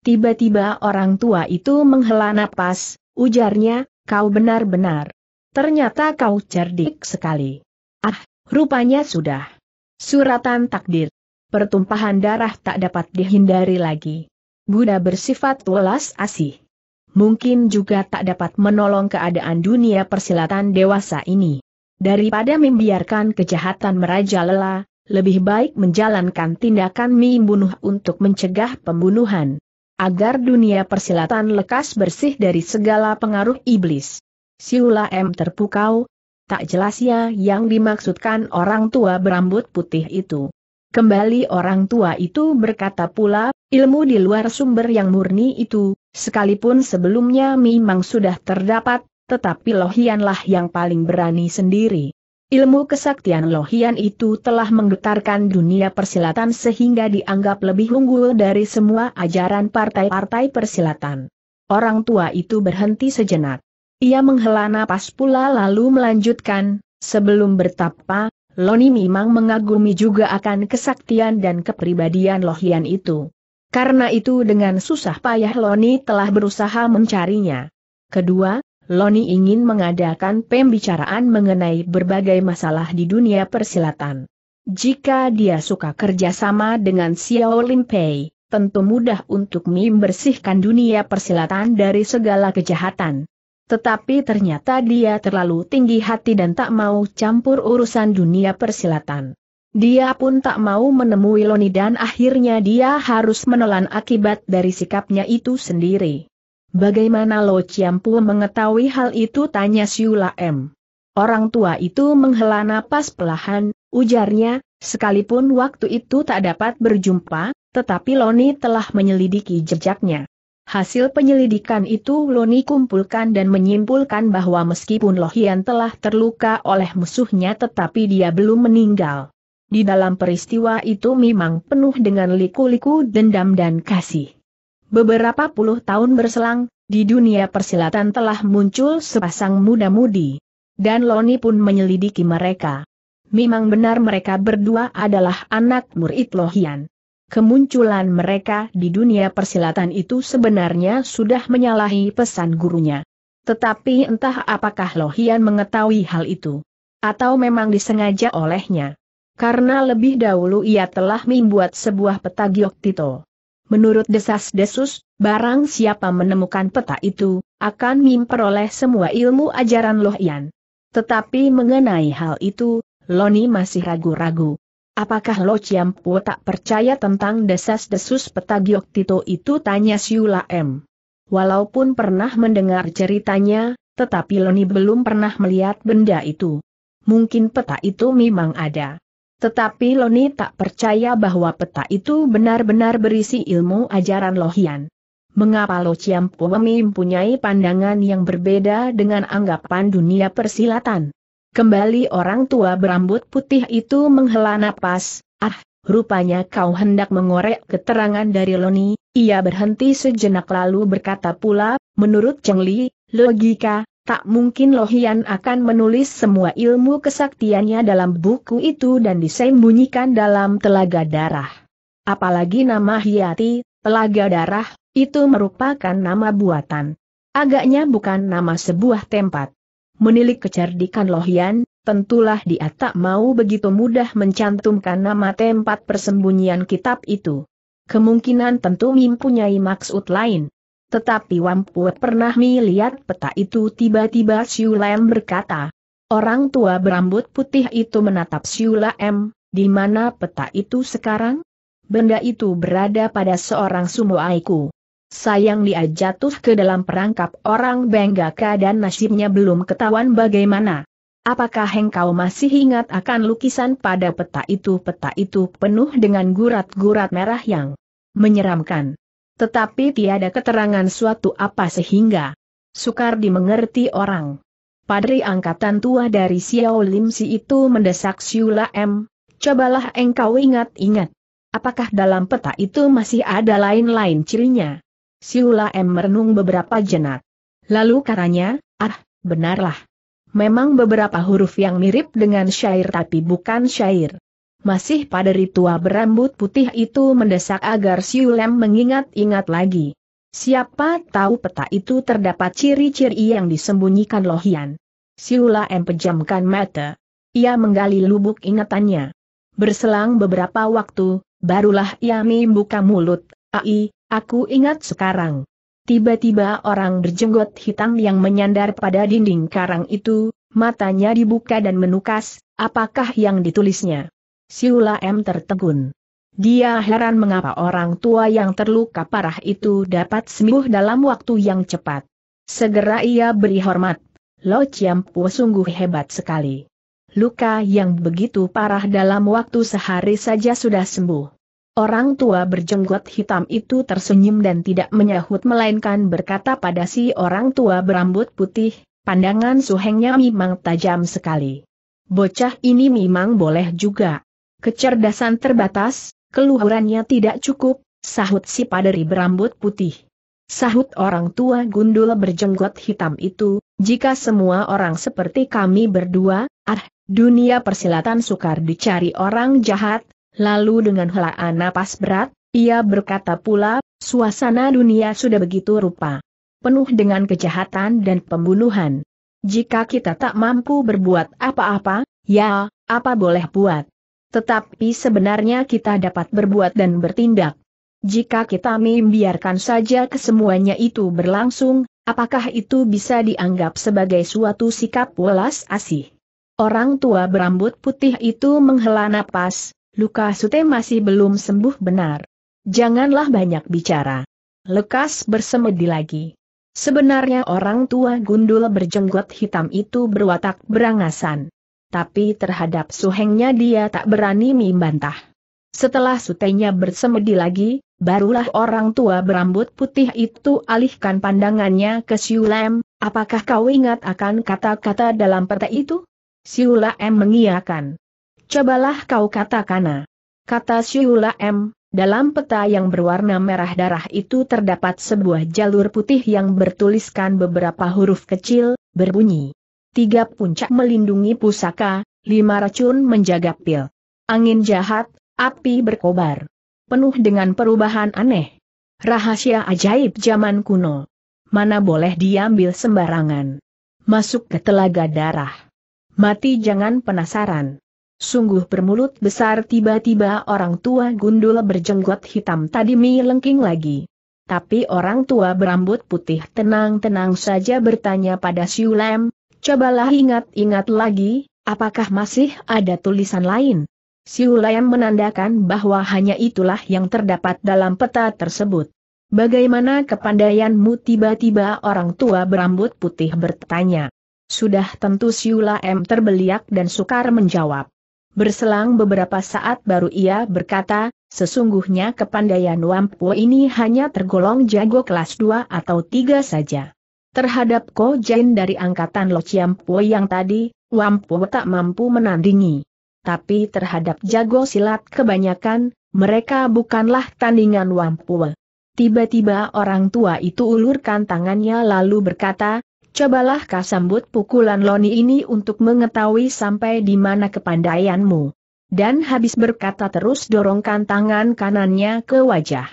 Tiba-tiba orang tua itu menghela napas, ujarnya, kau benar-benar. Ternyata kau cerdik sekali. Ah, rupanya sudah. Suratan takdir. Pertumpahan darah tak dapat dihindari lagi. Buddha bersifat welas asih. Mungkin juga tak dapat menolong keadaan dunia persilatan dewasa ini. Daripada membiarkan kejahatan merajalela, lebih baik menjalankan tindakan membunuh untuk mencegah pembunuhan. Agar dunia persilatan lekas bersih dari segala pengaruh iblis. Siula M terpukau, tak jelasnya yang dimaksudkan orang tua berambut putih itu. Kembali orang tua itu berkata pula, ilmu di luar sumber yang murni itu, sekalipun sebelumnya memang sudah terdapat, tetapi Lohianlah yang paling berani sendiri. Ilmu kesaktian Lohian itu telah menggetarkan dunia persilatan sehingga dianggap lebih unggul dari semua ajaran partai-partai persilatan. Orang tua itu berhenti sejenak. Ia menghela napas pula lalu melanjutkan, sebelum bertapa, Loni memang mengagumi juga akan kesaktian dan kepribadian Lohian itu. Karena itu dengan susah payah Loni telah berusaha mencarinya. Kedua, Loni ingin mengadakan pembicaraan mengenai berbagai masalah di dunia persilatan. Jika dia suka kerjasama dengan Xiao Limpei, tentu mudah untuk membersihkan dunia persilatan dari segala kejahatan. Tetapi ternyata dia terlalu tinggi hati dan tak mau campur urusan dunia persilatan. Dia pun tak mau menemui Loni dan akhirnya dia harus menelan akibat dari sikapnya itu sendiri. Bagaimana Lo Ciampu mengetahui hal itu tanya Siula M. Orang tua itu menghela napas pelahan, ujarnya, sekalipun waktu itu tak dapat berjumpa, tetapi Loni telah menyelidiki jejaknya. Hasil penyelidikan itu Loni kumpulkan dan menyimpulkan bahwa meskipun Lohian telah terluka oleh musuhnya tetapi dia belum meninggal. Di dalam peristiwa itu memang penuh dengan liku-liku dendam dan kasih. Beberapa puluh tahun berselang, di dunia persilatan telah muncul sepasang muda-mudi. Dan Loni pun menyelidiki mereka. Memang benar mereka berdua adalah anak murid Lohian. Kemunculan mereka di dunia persilatan itu sebenarnya sudah menyalahi pesan gurunya. Tetapi entah apakah Lohian mengetahui hal itu. Atau memang disengaja olehnya. Karena lebih dahulu ia telah membuat sebuah peta tito. Menurut desas-desus, barang siapa menemukan peta itu, akan memperoleh semua ilmu ajaran Lohian. Tetapi mengenai hal itu, Loni masih ragu-ragu. Apakah Lo Chiam Po tak percaya tentang desas-desus peta Giok Tito itu tanya Siula M. Walaupun pernah mendengar ceritanya, tetapi Loni belum pernah melihat benda itu. Mungkin peta itu memang ada. Tetapi Loni tak percaya bahwa peta itu benar-benar berisi ilmu ajaran Lohian. Mengapa Lo Chiam Po mempunyai pandangan yang berbeda dengan anggapan dunia persilatan? Kembali orang tua berambut putih itu menghela napas, ah, rupanya kau hendak mengorek keterangan dari Loni, ia berhenti sejenak lalu berkata pula, menurut Cheng Li, logika, tak mungkin Lohian akan menulis semua ilmu kesaktiannya dalam buku itu dan disembunyikan dalam telaga darah. Apalagi nama Hiati, telaga darah, itu merupakan nama buatan. Agaknya bukan nama sebuah tempat menilik kecerdikan Lohian, tentulah dia tak mau begitu mudah mencantumkan nama tempat persembunyian kitab itu. Kemungkinan tentu mempunyai maksud lain. Tetapi wampu pernah melihat peta itu tiba-tiba Siu Lam berkata. Orang tua berambut putih itu menatap Siu Lam, di mana peta itu sekarang? Benda itu berada pada seorang sumo aiku. Sayang dia jatuh ke dalam perangkap orang Benggaka dan nasibnya belum ketahuan bagaimana. Apakah engkau masih ingat akan lukisan pada peta itu? Peta itu penuh dengan gurat-gurat merah yang menyeramkan. Tetapi tiada keterangan suatu apa sehingga sukar dimengerti orang. Padri angkatan tua dari Xiao Lim Si itu mendesak Siula M, cobalah engkau ingat-ingat. Apakah dalam peta itu masih ada lain-lain cirinya? Siula M merenung beberapa jenak. Lalu katanya, ah, benarlah. Memang beberapa huruf yang mirip dengan syair tapi bukan syair. Masih pada ritual berambut putih itu mendesak agar Siulem mengingat-ingat lagi. Siapa tahu peta itu terdapat ciri-ciri yang disembunyikan Lohian. Siulem pejamkan mata. Ia menggali lubuk ingatannya. Berselang beberapa waktu, barulah ia membuka mulut. Ai, Aku ingat sekarang. Tiba-tiba orang berjenggot hitam yang menyandar pada dinding karang itu, matanya dibuka dan menukas, apakah yang ditulisnya? Siula M tertegun. Dia heran mengapa orang tua yang terluka parah itu dapat sembuh dalam waktu yang cepat. Segera ia beri hormat. Lo Chiampu sungguh hebat sekali. Luka yang begitu parah dalam waktu sehari saja sudah sembuh. Orang tua berjenggot hitam itu tersenyum dan tidak menyahut melainkan berkata pada si orang tua berambut putih, pandangan suhengnya memang tajam sekali. Bocah ini memang boleh juga. Kecerdasan terbatas, keluhurannya tidak cukup, sahut si paderi berambut putih. Sahut orang tua gundul berjenggot hitam itu, jika semua orang seperti kami berdua, ah, dunia persilatan sukar dicari orang jahat, Lalu dengan helaan napas berat, ia berkata pula, suasana dunia sudah begitu rupa. Penuh dengan kejahatan dan pembunuhan. Jika kita tak mampu berbuat apa-apa, ya, apa boleh buat. Tetapi sebenarnya kita dapat berbuat dan bertindak. Jika kita membiarkan saja kesemuanya itu berlangsung, apakah itu bisa dianggap sebagai suatu sikap welas asih? Orang tua berambut putih itu menghela napas, luka Sute masih belum sembuh benar. Janganlah banyak bicara. Lekas bersemedi lagi. Sebenarnya orang tua gundul berjenggot hitam itu berwatak berangasan. Tapi terhadap suhengnya dia tak berani membantah. Setelah sutenya bersemedi lagi, barulah orang tua berambut putih itu alihkan pandangannya ke Siulem, apakah kau ingat akan kata-kata dalam peta itu? Siulem mengiakan. Cobalah kau katakan. Kata Siula M, dalam peta yang berwarna merah darah itu terdapat sebuah jalur putih yang bertuliskan beberapa huruf kecil, berbunyi. Tiga puncak melindungi pusaka, lima racun menjaga pil. Angin jahat, api berkobar. Penuh dengan perubahan aneh. Rahasia ajaib zaman kuno. Mana boleh diambil sembarangan. Masuk ke telaga darah. Mati jangan penasaran. Sungguh bermulut besar tiba-tiba orang tua gundul berjenggot hitam tadi mi lengking lagi. Tapi orang tua berambut putih tenang-tenang saja bertanya pada Siulem, cobalah ingat-ingat lagi, apakah masih ada tulisan lain? Siulem menandakan bahwa hanya itulah yang terdapat dalam peta tersebut. Bagaimana kepandaianmu tiba-tiba orang tua berambut putih bertanya. Sudah tentu Siulem terbeliak dan sukar menjawab. Berselang beberapa saat baru ia berkata, sesungguhnya kepandaian wampu ini hanya tergolong jago kelas 2 atau 3 saja. Terhadap Ko Jain dari angkatan Lo Chiampo yang tadi, wampu tak mampu menandingi. Tapi terhadap jago silat kebanyakan, mereka bukanlah tandingan wampu. Tiba-tiba orang tua itu ulurkan tangannya lalu berkata, Cobalah kau sambut pukulan Loni ini untuk mengetahui sampai di mana kepandaianmu. Dan habis berkata terus dorongkan tangan kanannya ke wajah.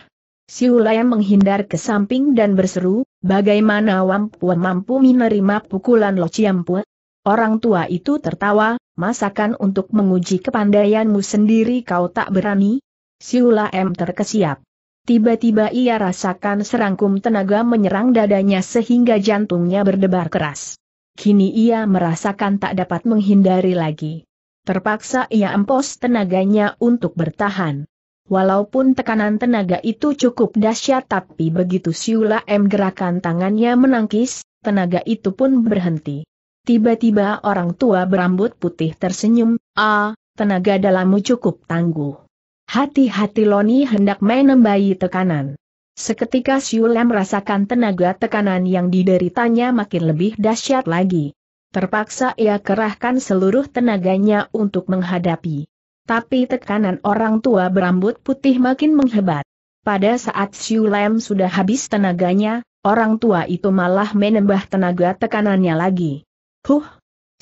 Siulaya menghindar ke samping dan berseru, bagaimana Wampua mampu menerima pukulan Lo ciampu? Orang tua itu tertawa, masakan untuk menguji kepandaianmu sendiri kau tak berani? Siula M terkesiap. Tiba-tiba ia rasakan serangkum tenaga menyerang dadanya sehingga jantungnya berdebar keras. Kini ia merasakan tak dapat menghindari lagi. Terpaksa ia empos tenaganya untuk bertahan. Walaupun tekanan tenaga itu cukup dahsyat tapi begitu Siula M gerakan tangannya menangkis, tenaga itu pun berhenti. Tiba-tiba orang tua berambut putih tersenyum, ah, tenaga dalammu cukup tangguh. Hati-hati Loni hendak menembayi tekanan. Seketika Siule merasakan tenaga tekanan yang dideritanya makin lebih dahsyat lagi. Terpaksa ia kerahkan seluruh tenaganya untuk menghadapi. Tapi tekanan orang tua berambut putih makin menghebat. Pada saat Siulem sudah habis tenaganya, orang tua itu malah menembah tenaga tekanannya lagi. Huh!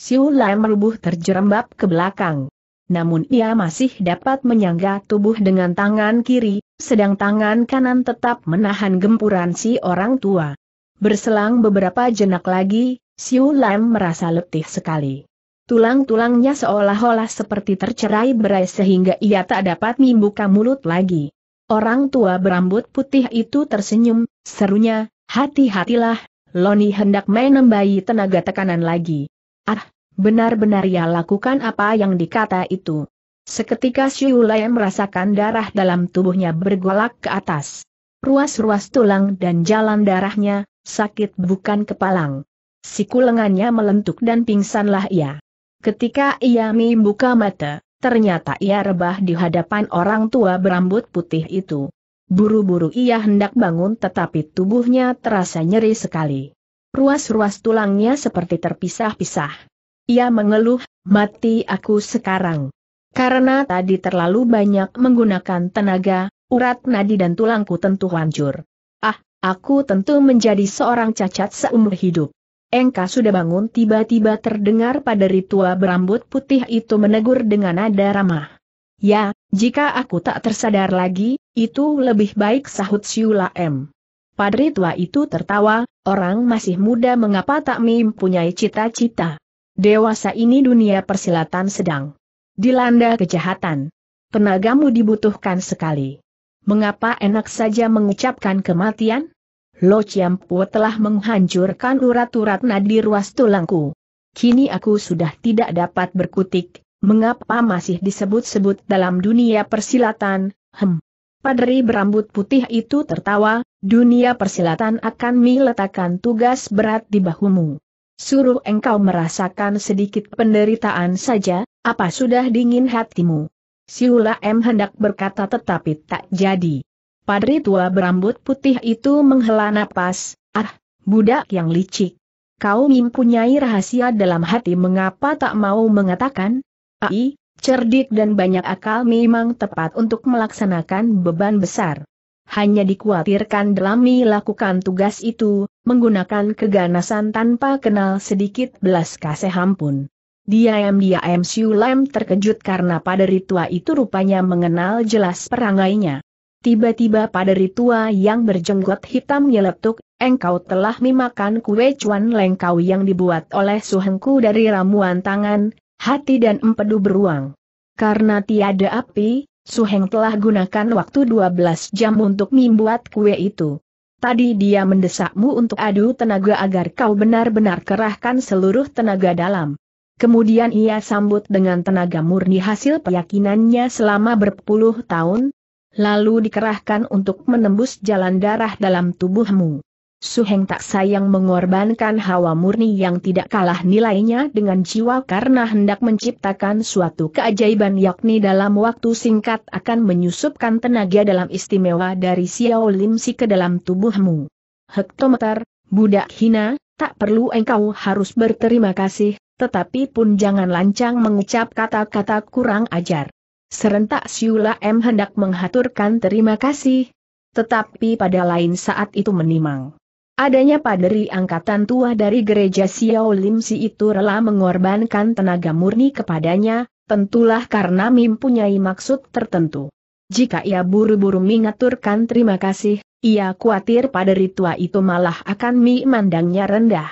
Siulem merubuh terjerembab ke belakang namun ia masih dapat menyangga tubuh dengan tangan kiri, sedang tangan kanan tetap menahan gempuran si orang tua. Berselang beberapa jenak lagi, Siu Lam merasa letih sekali. Tulang-tulangnya seolah-olah seperti tercerai berai sehingga ia tak dapat membuka mulut lagi. Orang tua berambut putih itu tersenyum, serunya, hati-hatilah, Loni hendak menembai tenaga tekanan lagi. Ah, Benar-benar ia lakukan apa yang dikata itu. Seketika Siulai merasakan darah dalam tubuhnya bergolak ke atas. Ruas-ruas tulang dan jalan darahnya, sakit bukan kepalang. Siku lengannya melentuk dan pingsanlah ia. Ketika ia membuka mata, ternyata ia rebah di hadapan orang tua berambut putih itu. Buru-buru ia hendak bangun tetapi tubuhnya terasa nyeri sekali. Ruas-ruas tulangnya seperti terpisah-pisah. Ia mengeluh, mati aku sekarang. Karena tadi terlalu banyak menggunakan tenaga, urat nadi dan tulangku tentu hancur. Ah, aku tentu menjadi seorang cacat seumur hidup. Engka sudah bangun tiba-tiba terdengar pada ritua berambut putih itu menegur dengan nada ramah. Ya, jika aku tak tersadar lagi, itu lebih baik sahut Siula M. Padri tua itu tertawa, orang masih muda mengapa tak mempunyai cita-cita. Dewasa ini dunia persilatan sedang dilanda kejahatan. Tenagamu dibutuhkan sekali. Mengapa enak saja mengucapkan kematian? Lo Chiampu telah menghancurkan urat-urat nadi ruas tulangku. Kini aku sudah tidak dapat berkutik, mengapa masih disebut-sebut dalam dunia persilatan, hem. Padri berambut putih itu tertawa, dunia persilatan akan meletakkan tugas berat di bahumu suruh engkau merasakan sedikit penderitaan saja, apa sudah dingin hatimu? Siula M hendak berkata tetapi tak jadi. Padri tua berambut putih itu menghela napas, ah, budak yang licik. Kau mempunyai rahasia dalam hati mengapa tak mau mengatakan? Ai, cerdik dan banyak akal memang tepat untuk melaksanakan beban besar. Hanya dikhawatirkan dalam melakukan tugas itu, menggunakan keganasan tanpa kenal sedikit belas kasih ampun. Diam-diam Siu Lam terkejut karena pada tua itu rupanya mengenal jelas perangainya. Tiba-tiba pada tua yang berjenggot hitam nyeletuk, engkau telah memakan kue cuan lengkau yang dibuat oleh suhengku dari ramuan tangan, hati dan empedu beruang. Karena tiada api, suheng telah gunakan waktu 12 jam untuk membuat kue itu. Tadi dia mendesakmu untuk adu tenaga agar kau benar-benar kerahkan seluruh tenaga dalam. Kemudian ia sambut dengan tenaga murni hasil keyakinannya selama berpuluh tahun, lalu dikerahkan untuk menembus jalan darah dalam tubuhmu. Suheng tak sayang mengorbankan hawa murni yang tidak kalah nilainya dengan jiwa karena hendak menciptakan suatu keajaiban yakni dalam waktu singkat akan menyusupkan tenaga dalam istimewa dari Xiao Limsi ke dalam tubuhmu. Hektometer, budak hina, tak perlu engkau harus berterima kasih, tetapi pun jangan lancang mengucap kata-kata kurang ajar. Serentak Siula M hendak menghaturkan terima kasih, tetapi pada lain saat itu menimang. Adanya paderi angkatan tua dari gereja Xiao Lim Si itu rela mengorbankan tenaga murni kepadanya, tentulah karena mempunyai maksud tertentu. Jika ia buru-buru mengaturkan terima kasih, ia khawatir paderi tua itu malah akan memandangnya rendah.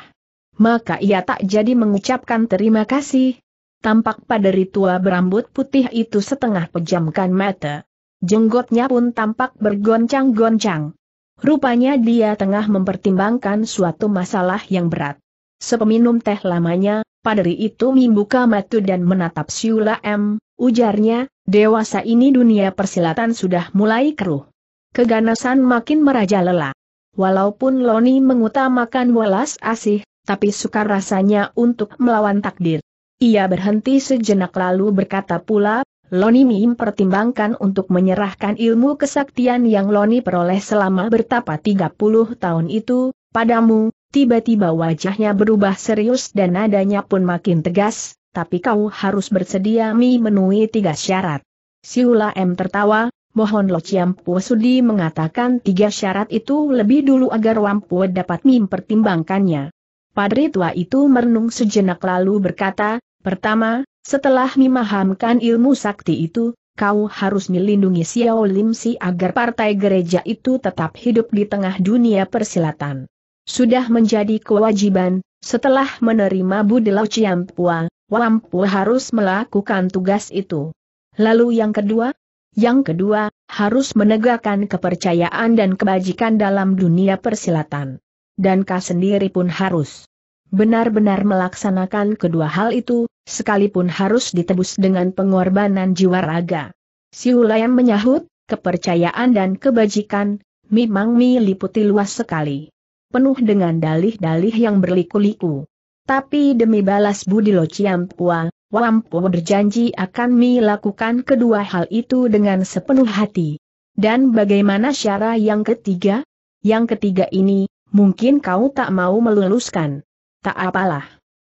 Maka ia tak jadi mengucapkan terima kasih. Tampak paderi tua berambut putih itu setengah pejamkan mata. Jenggotnya pun tampak bergoncang-goncang. Rupanya dia tengah mempertimbangkan suatu masalah yang berat. Sepeminum teh lamanya, padri itu membuka mata dan menatap Siula M, ujarnya, dewasa ini dunia persilatan sudah mulai keruh. Keganasan makin merajalela. Walaupun Loni mengutamakan welas asih, tapi sukar rasanya untuk melawan takdir. Ia berhenti sejenak lalu berkata pula, Loni Mim pertimbangkan untuk menyerahkan ilmu kesaktian yang Loni peroleh selama bertapa 30 tahun itu, padamu, tiba-tiba wajahnya berubah serius dan nadanya pun makin tegas, tapi kau harus bersedia memenuhi tiga syarat. Siula M tertawa, mohon Lo Ciampu Sudi mengatakan tiga syarat itu lebih dulu agar Wampu dapat Mim pertimbangkannya. Padri tua itu merenung sejenak lalu berkata, pertama, setelah memahamkan ilmu sakti itu, kau harus melindungi Xiao Lim Si agar partai gereja itu tetap hidup di tengah dunia persilatan. Sudah menjadi kewajiban, setelah menerima Budelau Ciampua, Wampua harus melakukan tugas itu. Lalu yang kedua? Yang kedua, harus menegakkan kepercayaan dan kebajikan dalam dunia persilatan. Dan kau sendiri pun harus benar-benar melaksanakan kedua hal itu, sekalipun harus ditebus dengan pengorbanan jiwa raga. Siulayam menyahut, kepercayaan dan kebajikan, memang meliputi luas sekali. Penuh dengan dalih-dalih yang berliku-liku. Tapi demi balas budi Lo Ciampua, Wampu berjanji akan melakukan kedua hal itu dengan sepenuh hati. Dan bagaimana syara yang ketiga? Yang ketiga ini, mungkin kau tak mau meluluskan tak apalah.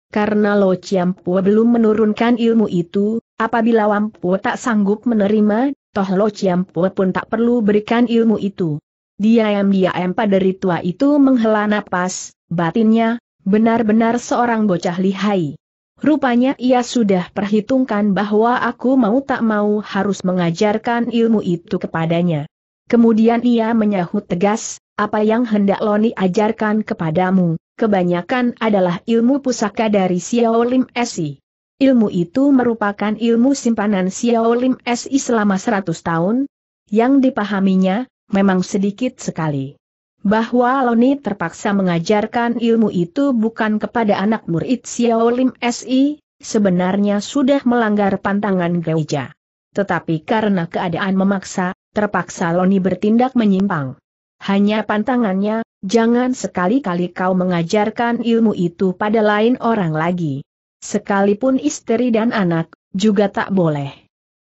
Karena Lo Chiampua belum menurunkan ilmu itu, apabila Wampua tak sanggup menerima, toh Lo Chiampua pun tak perlu berikan ilmu itu. Diam-diam pada tua itu menghela napas, batinnya, benar-benar seorang bocah lihai. Rupanya ia sudah perhitungkan bahwa aku mau tak mau harus mengajarkan ilmu itu kepadanya. Kemudian ia menyahut tegas, apa yang hendak Loni ajarkan kepadamu, kebanyakan adalah ilmu pusaka dari Xiao Lim Si. Ilmu itu merupakan ilmu simpanan Xiao Lim Si selama 100 tahun, yang dipahaminya, memang sedikit sekali. Bahwa Loni terpaksa mengajarkan ilmu itu bukan kepada anak murid Xiao Lim Si, sebenarnya sudah melanggar pantangan gereja. Tetapi karena keadaan memaksa, terpaksa Loni bertindak menyimpang. Hanya pantangannya, jangan sekali-kali kau mengajarkan ilmu itu pada lain orang lagi. Sekalipun istri dan anak, juga tak boleh.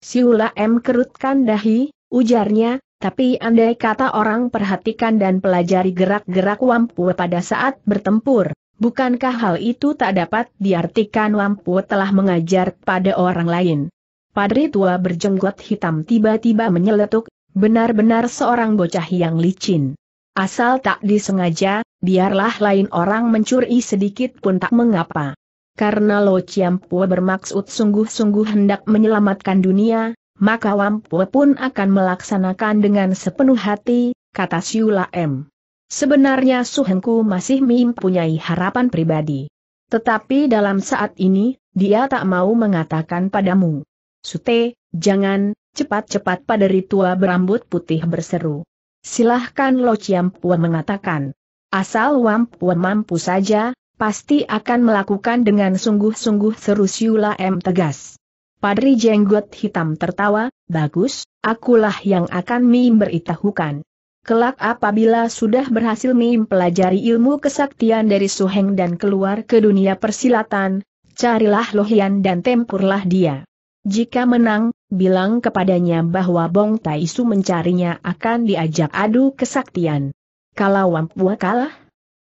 Siula M. kerutkan dahi, ujarnya, tapi andai kata orang perhatikan dan pelajari gerak-gerak Wampu pada saat bertempur, bukankah hal itu tak dapat diartikan Wampu telah mengajar pada orang lain? Padri tua berjenggot hitam tiba-tiba menyeletuk, Benar-benar seorang bocah yang licin. Asal tak disengaja, biarlah lain orang mencuri sedikit pun tak mengapa. Karena Lo Chiampua bermaksud sungguh-sungguh hendak menyelamatkan dunia, maka wampu pun akan melaksanakan dengan sepenuh hati, kata Siula M. Sebenarnya Suhengku masih mempunyai harapan pribadi. Tetapi dalam saat ini, dia tak mau mengatakan padamu. Sute, jangan, Cepat-cepat pada ritual berambut putih berseru. Silahkan Lo ciampuan mengatakan. Asal Wampua mampu saja, pasti akan melakukan dengan sungguh-sungguh seru Siula M tegas. Padri jenggot hitam tertawa, bagus, akulah yang akan Mim beritahukan. Kelak apabila sudah berhasil Mim pelajari ilmu kesaktian dari Suheng dan keluar ke dunia persilatan, carilah Lohian dan tempurlah dia. Jika menang, bilang kepadanya bahwa Bong Tai Su mencarinya akan diajak adu kesaktian. Kalau Wampua kalah,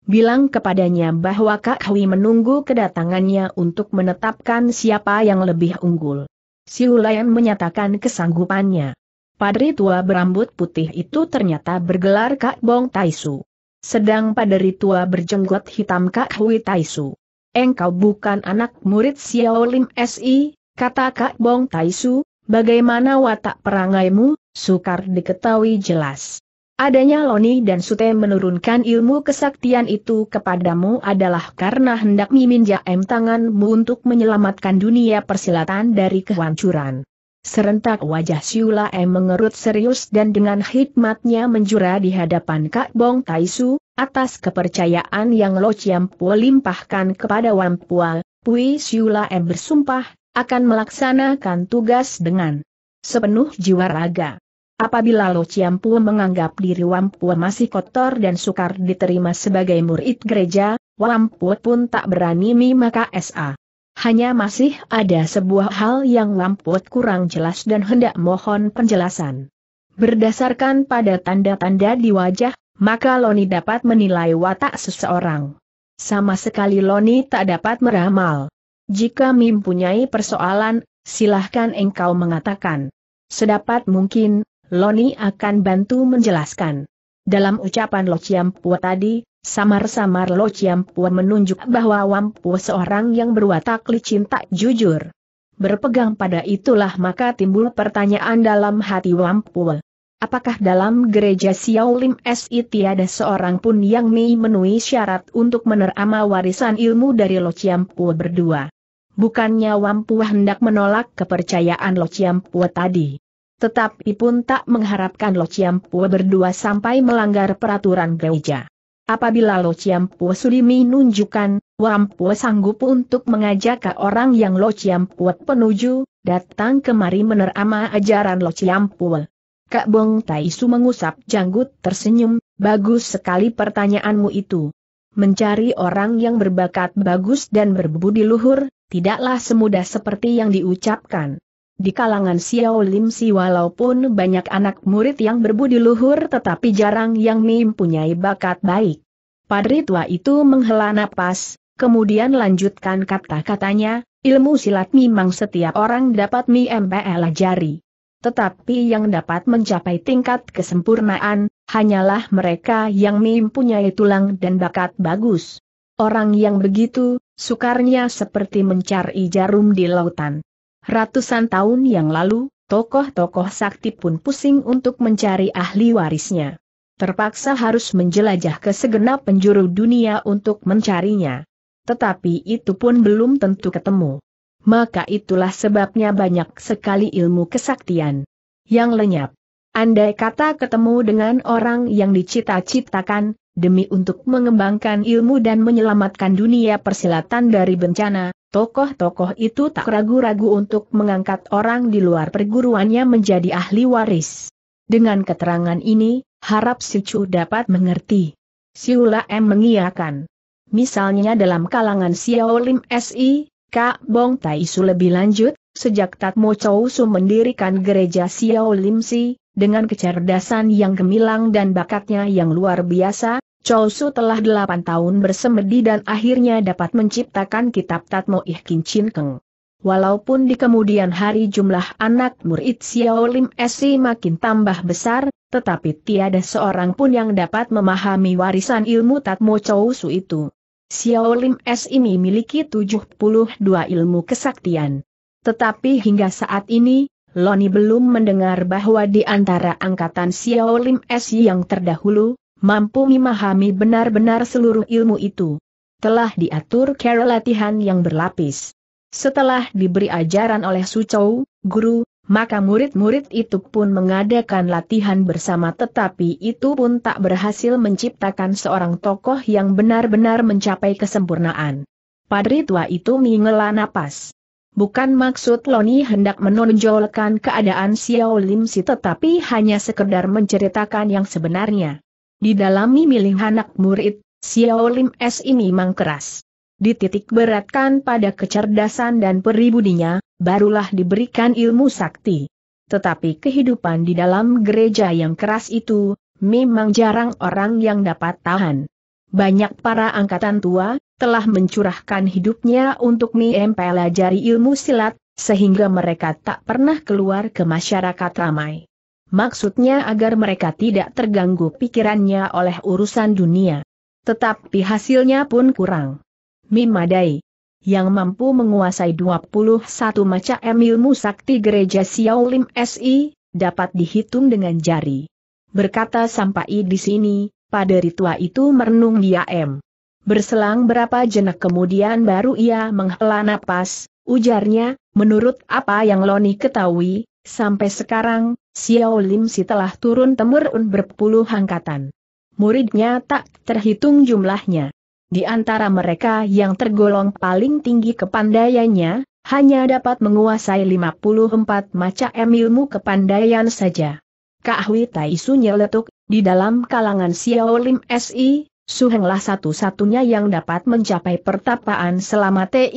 bilang kepadanya bahwa Kak Hui menunggu kedatangannya untuk menetapkan siapa yang lebih unggul. Si Hulayan menyatakan kesanggupannya. Padri tua berambut putih itu ternyata bergelar Kak Bong Tai Su. Sedang padri tua berjenggot hitam Kak Hui Tai Su. Engkau bukan anak murid Xiao Lim SI, kata Kak Bong Tai Su, Bagaimana watak perangaimu, sukar diketahui jelas. Adanya Loni dan Sute menurunkan ilmu kesaktian itu kepadamu adalah karena hendak mimin meminjam tanganmu untuk menyelamatkan dunia persilatan dari kehancuran. Serentak wajah Siula M mengerut serius dan dengan hikmatnya menjura di hadapan Kak Bong Taisu, atas kepercayaan yang Lo Chiam limpahkan kepada Wampua, Pui Siula M bersumpah, akan melaksanakan tugas dengan sepenuh jiwa raga. Apabila Lo Ciampu menganggap diri Wampu masih kotor dan sukar diterima sebagai murid gereja, Wampu pun tak berani maka SA. Hanya masih ada sebuah hal yang Wampu kurang jelas dan hendak mohon penjelasan. Berdasarkan pada tanda-tanda di wajah, maka Loni dapat menilai watak seseorang. Sama sekali Loni tak dapat meramal. Jika mempunyai persoalan, silahkan engkau mengatakan. Sedapat mungkin, Loni akan bantu menjelaskan. Dalam ucapan Lo Chiampua tadi, samar-samar Lo Chiampua menunjuk bahwa Wampu seorang yang berwatak licin tak jujur. Berpegang pada itulah maka timbul pertanyaan dalam hati Wampu. Apakah dalam gereja Siaulim SI tiada seorang pun yang memenuhi syarat untuk menerima warisan ilmu dari Lo Chiampu berdua? Bukannya Wampu hendak menolak kepercayaan Lo Ciampue tadi. Tetapi pun tak mengharapkan Lo Ciampue berdua sampai melanggar peraturan gereja. Apabila Lo Ciampue Sulimi nunjukkan, Wampu sanggup untuk mengajak ke orang yang Lo Ciampue penuju, datang kemari menerama ajaran Lo Ciampue. Kak Bong Taisu mengusap janggut tersenyum, bagus sekali pertanyaanmu itu. Mencari orang yang berbakat bagus dan berbudi luhur, tidaklah semudah seperti yang diucapkan. Di kalangan Xiao Lim Si walaupun banyak anak murid yang berbudi luhur tetapi jarang yang mempunyai bakat baik. Padri tua itu menghela napas, kemudian lanjutkan kata-katanya, ilmu silat memang setiap orang dapat mempelajari. Tetapi yang dapat mencapai tingkat kesempurnaan, hanyalah mereka yang mempunyai tulang dan bakat bagus. Orang yang begitu, Sukarnya seperti mencari jarum di lautan. Ratusan tahun yang lalu, tokoh-tokoh sakti pun pusing untuk mencari ahli warisnya. Terpaksa harus menjelajah ke segenap penjuru dunia untuk mencarinya. Tetapi itu pun belum tentu ketemu. Maka itulah sebabnya banyak sekali ilmu kesaktian yang lenyap. Andai kata ketemu dengan orang yang dicita-citakan, demi untuk mengembangkan ilmu dan menyelamatkan dunia persilatan dari bencana, tokoh-tokoh itu tak ragu-ragu untuk mengangkat orang di luar perguruannya menjadi ahli waris. Dengan keterangan ini, harap si Chu dapat mengerti. Siula M mengiyakan. Misalnya dalam kalangan Xiao Lim SI, Kak Bong Tai Su lebih lanjut, sejak Tat Tatmo Chou Su mendirikan gereja Xiao Lim Si, dengan kecerdasan yang gemilang dan bakatnya yang luar biasa, Chou Su telah delapan tahun bersemedi dan akhirnya dapat menciptakan kitab Tatmo Ih Chin Keng. Walaupun di kemudian hari jumlah anak murid Xiao Lim si makin tambah besar, tetapi tiada seorang pun yang dapat memahami warisan ilmu Tatmo Chou Su itu. Xiao Lim S ini miliki 72 ilmu kesaktian. Tetapi hingga saat ini, Loni belum mendengar bahwa di antara angkatan Xiao Lim S yang terdahulu, mampu memahami benar-benar seluruh ilmu itu. Telah diatur cara latihan yang berlapis. Setelah diberi ajaran oleh Sucou, guru, maka murid-murid itu pun mengadakan latihan bersama tetapi itu pun tak berhasil menciptakan seorang tokoh yang benar-benar mencapai kesempurnaan. Padri tua itu mengelah napas. Bukan maksud Loni hendak menonjolkan keadaan Xiao Lim Si tetapi hanya sekedar menceritakan yang sebenarnya. Di dalam memilih anak murid, Xiao Lim S ini memang keras. Dititik beratkan pada kecerdasan dan peribudinya, barulah diberikan ilmu sakti. Tetapi kehidupan di dalam gereja yang keras itu, memang jarang orang yang dapat tahan. Banyak para angkatan tua, telah mencurahkan hidupnya untuk mempelajari ilmu silat, sehingga mereka tak pernah keluar ke masyarakat ramai. Maksudnya agar mereka tidak terganggu pikirannya oleh urusan dunia. Tetapi hasilnya pun kurang. Mimadai. Yang mampu menguasai 21 macam ilmu sakti gereja Lim SI, dapat dihitung dengan jari. Berkata sampai di sini, pada ritual itu merenung diam. Berselang berapa jenak kemudian baru ia menghela napas, ujarnya, menurut apa yang Loni ketahui, sampai sekarang, Xiao Lim Si telah turun temurun berpuluh angkatan. Muridnya tak terhitung jumlahnya. Di antara mereka yang tergolong paling tinggi kepandaiannya, hanya dapat menguasai 54 macam ilmu kepandaian saja. Kak Hui Tai Su nyeletuk, di dalam kalangan Xiao Lim SI, Suhenglah satu-satunya yang dapat mencapai pertapaan selama 30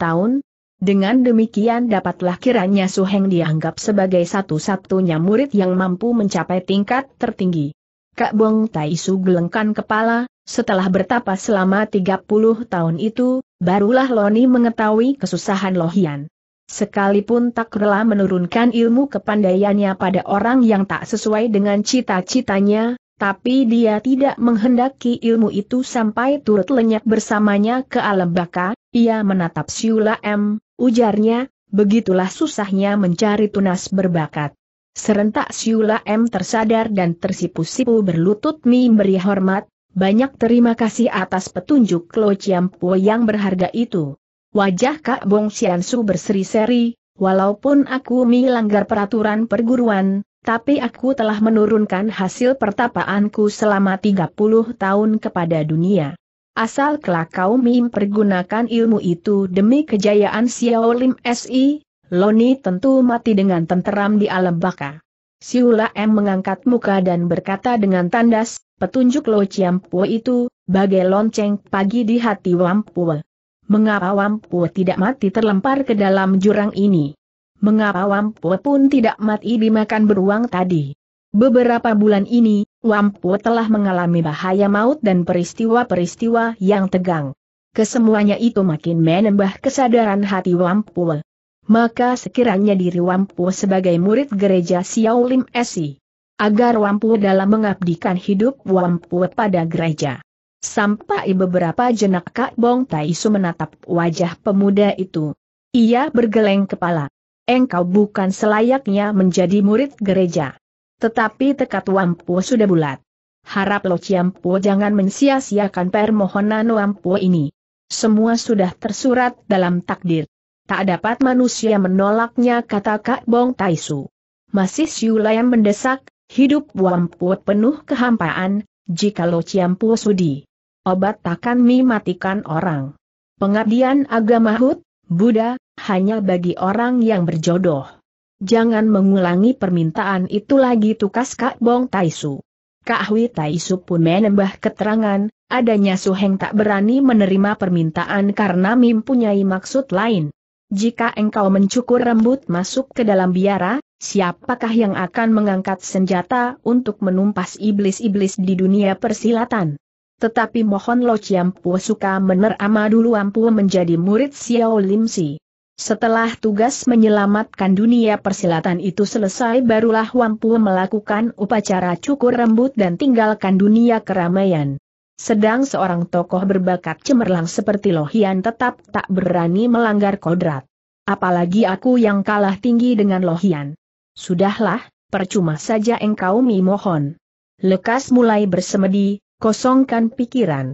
tahun, dengan demikian dapatlah kiranya Su Heng dianggap sebagai satu-satunya murid yang mampu mencapai tingkat tertinggi. Kak Bong Tai Su gelengkan kepala, setelah bertapa selama 30 tahun itu, barulah Loni mengetahui kesusahan Lohian. Sekalipun tak rela menurunkan ilmu kepandaiannya pada orang yang tak sesuai dengan cita-citanya, tapi dia tidak menghendaki ilmu itu sampai turut lenyap bersamanya ke alam baka, ia menatap Siula M, Ujarnya, begitulah susahnya mencari tunas berbakat. Serentak Siula M tersadar dan tersipu-sipu berlutut memberi hormat, banyak terima kasih atas petunjuk Chiam Chiampo yang berharga itu. Wajah Kak Bong Siansu berseri-seri, walaupun aku melanggar peraturan perguruan, tapi aku telah menurunkan hasil pertapaanku selama 30 tahun kepada dunia. Asal kelak kau pergunakan ilmu itu demi kejayaan Lim SI, Loni tentu mati dengan tenteram di alam baka. Siula M mengangkat muka dan berkata dengan tandas, petunjuk Lo Pue itu, bagai lonceng pagi di hati Wampua. Mengapa Wampua tidak mati terlempar ke dalam jurang ini? Mengapa Wampua pun tidak mati dimakan beruang tadi? Beberapa bulan ini, Wampu telah mengalami bahaya maut dan peristiwa-peristiwa yang tegang. Kesemuanya itu makin menambah kesadaran hati Wampu. Maka sekiranya diri Wampu sebagai murid gereja Lim Esi. Agar Wampu dalam mengabdikan hidup Wampu pada gereja. Sampai beberapa jenak Kak Bong Taisu menatap wajah pemuda itu. Ia bergeleng kepala. Engkau bukan selayaknya menjadi murid gereja. Tetapi tekad Wampu sudah bulat. Harap Lo Ciampu jangan mensia-siakan permohonan Wampu ini. Semua sudah tersurat dalam takdir. Tak dapat manusia menolaknya kata Kak Bong Taisu. Masih yang mendesak, hidup Wampu penuh kehampaan, jika lo Ciampu sudi. Obat takkan mematikan orang. Pengabdian agama Hud, Buddha, hanya bagi orang yang berjodoh. Jangan mengulangi permintaan itu lagi tukas Kak Bong Taisu. Kak Hui Taisu pun menambah keterangan, adanya Su Heng tak berani menerima permintaan karena mempunyai maksud lain. Jika engkau mencukur rambut masuk ke dalam biara, siapakah yang akan mengangkat senjata untuk menumpas iblis-iblis di dunia persilatan? Tetapi mohon Lo Chiam Pu suka menerama dulu ampu menjadi murid Xiao Lim Si. Setelah tugas menyelamatkan dunia persilatan itu selesai barulah Wampu melakukan upacara cukur rambut dan tinggalkan dunia keramaian. Sedang seorang tokoh berbakat cemerlang seperti Lohian tetap tak berani melanggar kodrat. Apalagi aku yang kalah tinggi dengan Lohian. Sudahlah, percuma saja engkau mimohon. Lekas mulai bersemedi, kosongkan pikiran.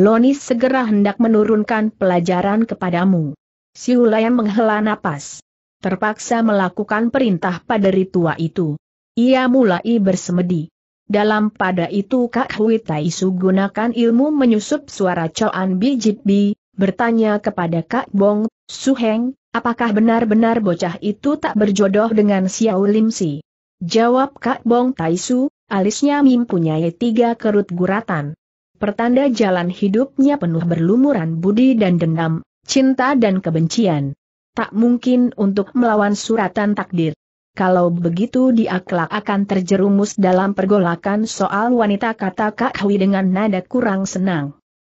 Lonis segera hendak menurunkan pelajaran kepadamu yang menghela napas. Terpaksa melakukan perintah pada tua itu. Ia mulai bersemedi. Dalam pada itu Kak Hui Taisu gunakan ilmu menyusup suara Choan Bijit Bi, bertanya kepada Kak Bong, Su Heng, apakah benar-benar bocah itu tak berjodoh dengan Xiao Lim Si? Jawab Kak Bong Taisu, alisnya mempunyai tiga kerut guratan. Pertanda jalan hidupnya penuh berlumuran budi dan dendam, cinta dan kebencian. Tak mungkin untuk melawan suratan takdir. Kalau begitu dia kelak akan terjerumus dalam pergolakan soal wanita kata Kak Hui dengan nada kurang senang.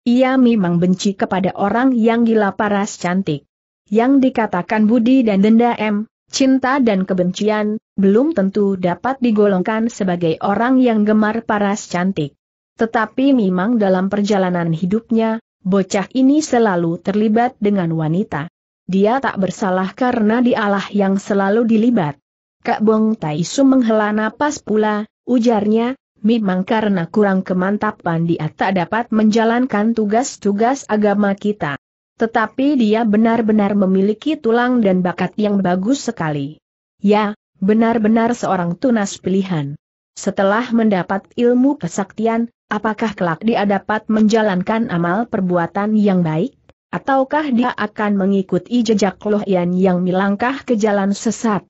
Ia memang benci kepada orang yang gila paras cantik. Yang dikatakan budi dan denda M, cinta dan kebencian, belum tentu dapat digolongkan sebagai orang yang gemar paras cantik. Tetapi memang dalam perjalanan hidupnya, bocah ini selalu terlibat dengan wanita. Dia tak bersalah karena dialah yang selalu dilibat. Kak Bong Tai Su menghela napas pula, ujarnya, memang karena kurang kemantapan dia tak dapat menjalankan tugas-tugas agama kita. Tetapi dia benar-benar memiliki tulang dan bakat yang bagus sekali. Ya, benar-benar seorang tunas pilihan. Setelah mendapat ilmu kesaktian, Apakah kelak dia dapat menjalankan amal perbuatan yang baik? Ataukah dia akan mengikuti jejak Lohian yang melangkah ke jalan sesat?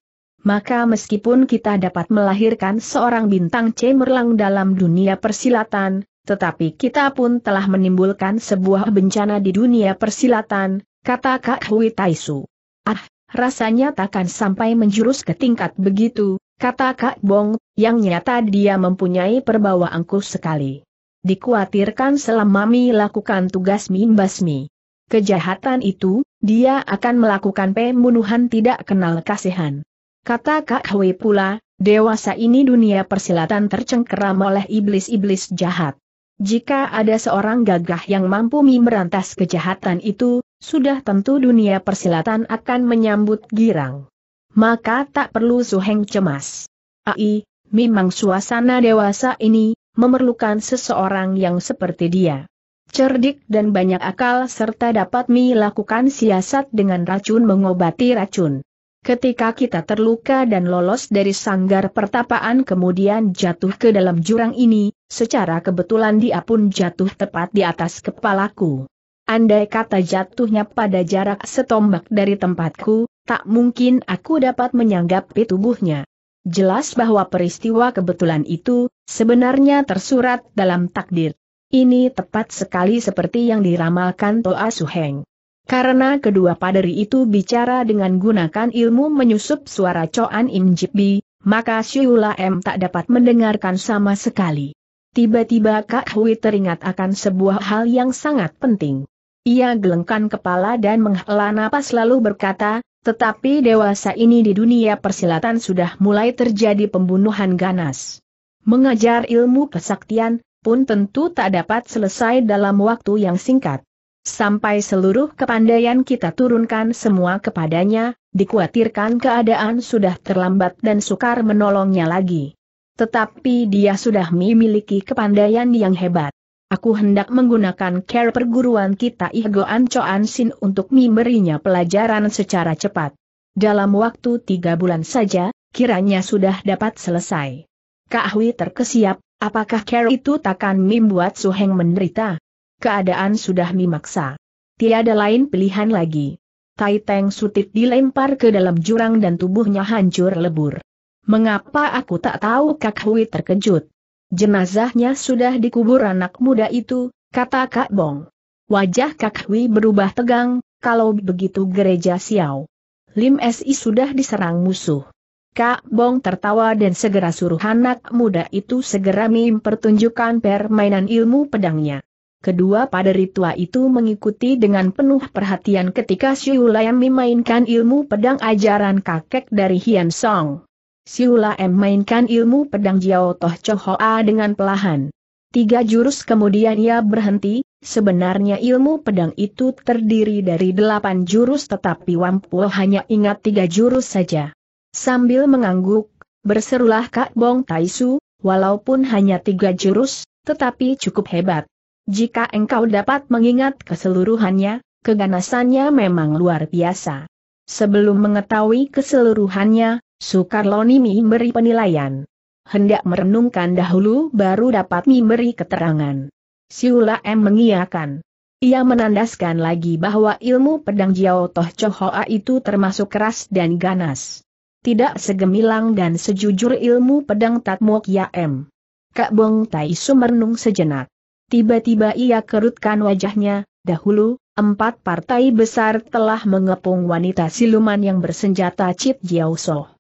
Maka meskipun kita dapat melahirkan seorang bintang cemerlang dalam dunia persilatan, tetapi kita pun telah menimbulkan sebuah bencana di dunia persilatan, kata Kak Hui Taisu. Ah, rasanya takkan sampai menjurus ke tingkat begitu, kata Kak Bong, yang nyata dia mempunyai perbawa angkuh sekali. Dikuatirkan selama Mi lakukan tugas mimbasmi. Kejahatan itu, dia akan melakukan pembunuhan tidak kenal kasihan. Kata Kak Hwe pula, dewasa ini dunia persilatan tercengkeram oleh iblis-iblis jahat. Jika ada seorang gagah yang mampu memberantas kejahatan itu, sudah tentu dunia persilatan akan menyambut girang maka tak perlu Suheng cemas. Ai, memang suasana dewasa ini, memerlukan seseorang yang seperti dia. Cerdik dan banyak akal serta dapat melakukan siasat dengan racun mengobati racun. Ketika kita terluka dan lolos dari sanggar pertapaan kemudian jatuh ke dalam jurang ini, secara kebetulan dia pun jatuh tepat di atas kepalaku. Andai kata jatuhnya pada jarak setombak dari tempatku, Tak mungkin aku dapat menyanggapi tubuhnya. Jelas bahwa peristiwa kebetulan itu, sebenarnya tersurat dalam takdir. Ini tepat sekali seperti yang diramalkan Toa Suheng. Karena kedua paderi itu bicara dengan gunakan ilmu menyusup suara Coan Im Jibbi, maka Syuula M tak dapat mendengarkan sama sekali. Tiba-tiba Kak Hui teringat akan sebuah hal yang sangat penting. Ia gelengkan kepala dan menghela napas lalu berkata, tetapi dewasa ini di dunia persilatan sudah mulai terjadi pembunuhan ganas. Mengajar ilmu kesaktian, pun tentu tak dapat selesai dalam waktu yang singkat. Sampai seluruh kepandaian kita turunkan semua kepadanya, dikhawatirkan keadaan sudah terlambat dan sukar menolongnya lagi. Tetapi dia sudah memiliki kepandaian yang hebat. Aku hendak menggunakan care perguruan kita Ihgoan Choan Sin untuk memberinya pelajaran secara cepat. Dalam waktu tiga bulan saja, kiranya sudah dapat selesai. Kak Hui terkesiap, apakah care itu takkan membuat Su Heng menderita? Keadaan sudah memaksa. Tiada lain pilihan lagi. Tai Teng sutit dilempar ke dalam jurang dan tubuhnya hancur lebur. Mengapa aku tak tahu Kak Hui terkejut? Jenazahnya sudah dikubur anak muda itu, kata Kak Bong. Wajah Kak Hui berubah tegang, kalau begitu gereja Xiao. Lim Si sudah diserang musuh. Kak Bong tertawa dan segera suruh anak muda itu segera mempertunjukkan permainan ilmu pedangnya. Kedua pada ritual itu mengikuti dengan penuh perhatian ketika Xiu Lai memainkan ilmu pedang ajaran kakek dari Hian Song. Siula M mainkan ilmu pedang Jiao Toh Cho Hoa dengan pelahan. Tiga jurus kemudian ia berhenti, sebenarnya ilmu pedang itu terdiri dari delapan jurus tetapi Wampu hanya ingat tiga jurus saja. Sambil mengangguk, berserulah Kak Bong Taisu, walaupun hanya tiga jurus, tetapi cukup hebat. Jika engkau dapat mengingat keseluruhannya, keganasannya memang luar biasa. Sebelum mengetahui keseluruhannya, Sukarloni memberi penilaian. Hendak merenungkan dahulu baru dapat memberi keterangan. Siula M mengiakan. Ia menandaskan lagi bahwa ilmu pedang Jiao Toh Chohoa itu termasuk keras dan ganas. Tidak segemilang dan sejujur ilmu pedang Tatmok ya M. Kak Bong Tai merenung sejenak. Tiba-tiba ia kerutkan wajahnya, dahulu, empat partai besar telah mengepung wanita siluman yang bersenjata Cip Jiao Soh.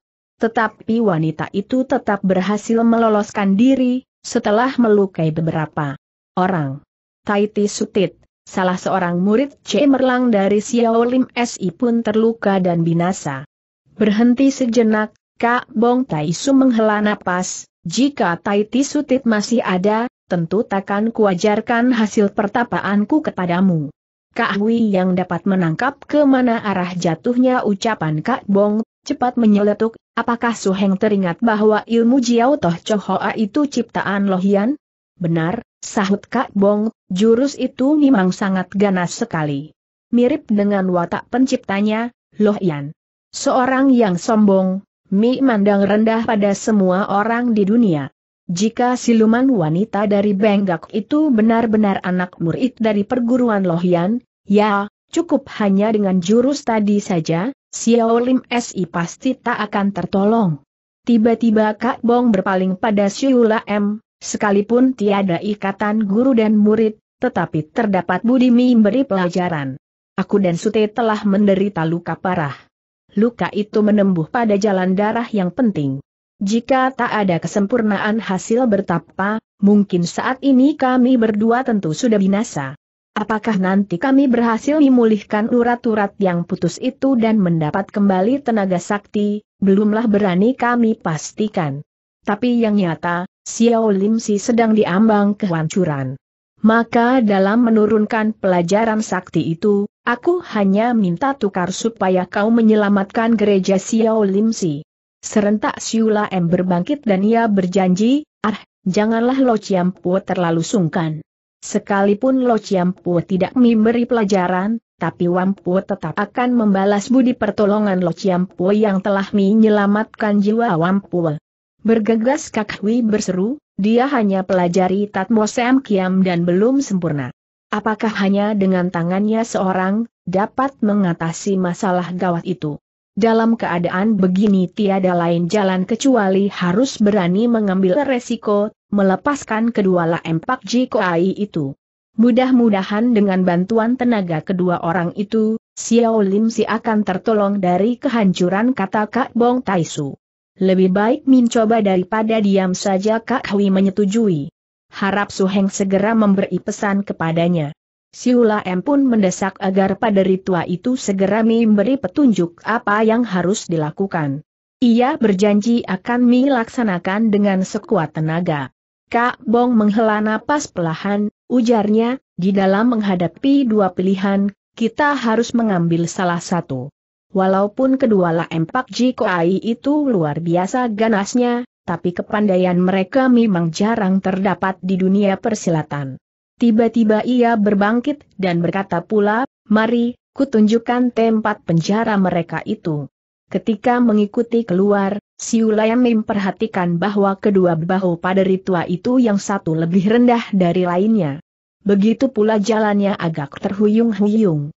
Tetapi wanita itu tetap berhasil meloloskan diri, setelah melukai beberapa orang. Taiti Sutit, salah seorang murid cemerlang dari Xiaolim SI pun terluka dan binasa. Berhenti sejenak, Kak Bong Taisu menghela napas, jika Taiti Sutit masih ada, tentu takkan kuajarkan hasil pertapaanku kepadamu. Kak Hui yang dapat menangkap kemana arah jatuhnya ucapan Kak Bong, cepat menyeletuk Apakah Su Heng teringat bahwa ilmu Jiao Toh Hoa itu ciptaan Lohian? Benar, sahut Kak Bong, jurus itu memang sangat ganas sekali. Mirip dengan watak penciptanya, Lohian. Seorang yang sombong, mi mandang rendah pada semua orang di dunia. Jika siluman wanita dari Benggak itu benar-benar anak murid dari perguruan Lohian, ya, cukup hanya dengan jurus tadi saja, Xiao Lim Si pasti tak akan tertolong. Tiba-tiba Kak Bong berpaling pada Siula M, sekalipun tiada ikatan guru dan murid, tetapi terdapat budi memberi pelajaran. Aku dan Sute telah menderita luka parah. Luka itu menembuh pada jalan darah yang penting. Jika tak ada kesempurnaan hasil bertapa, mungkin saat ini kami berdua tentu sudah binasa. Apakah nanti kami berhasil memulihkan urat-urat yang putus itu dan mendapat kembali tenaga sakti, belumlah berani kami pastikan. Tapi yang nyata, Xiao Lim Si sedang diambang kehancuran. Maka dalam menurunkan pelajaran sakti itu, aku hanya minta tukar supaya kau menyelamatkan gereja Xiao Lim Si. Serentak Siula M berbangkit dan ia berjanji, ah, janganlah Lo Chiampu terlalu sungkan. Sekalipun Lo Chiampu tidak memberi pelajaran, tapi Wampu tetap akan membalas budi pertolongan Lo Chiampu yang telah menyelamatkan jiwa Wampu. Bergegas Kak Hui berseru, dia hanya pelajari Tatmo Sam Kiam dan belum sempurna. Apakah hanya dengan tangannya seorang, dapat mengatasi masalah gawat itu? Dalam keadaan begini tiada lain jalan kecuali harus berani mengambil resiko, melepaskan kedua lah empak Jikoai itu. Mudah-mudahan dengan bantuan tenaga kedua orang itu, Xiao Lim Si akan tertolong dari kehancuran kata Kak Bong Taisu. Lebih baik mencoba daripada diam saja Kak Hui menyetujui. Harap Su Heng segera memberi pesan kepadanya. Siula M pun mendesak agar paderi tua itu segera memberi petunjuk apa yang harus dilakukan. Ia berjanji akan melaksanakan dengan sekuat tenaga. Kak Bong menghela napas pelahan, ujarnya, di dalam menghadapi dua pilihan, kita harus mengambil salah satu. Walaupun kedua lah empak Jikoai itu luar biasa ganasnya, tapi kepandaian mereka memang jarang terdapat di dunia persilatan. Tiba-tiba ia berbangkit dan berkata pula, mari, kutunjukkan tempat penjara mereka itu. Ketika mengikuti keluar, Siulayam memperhatikan bahwa kedua bahu pada ritua itu yang satu lebih rendah dari lainnya. Begitu pula jalannya agak terhuyung-huyung.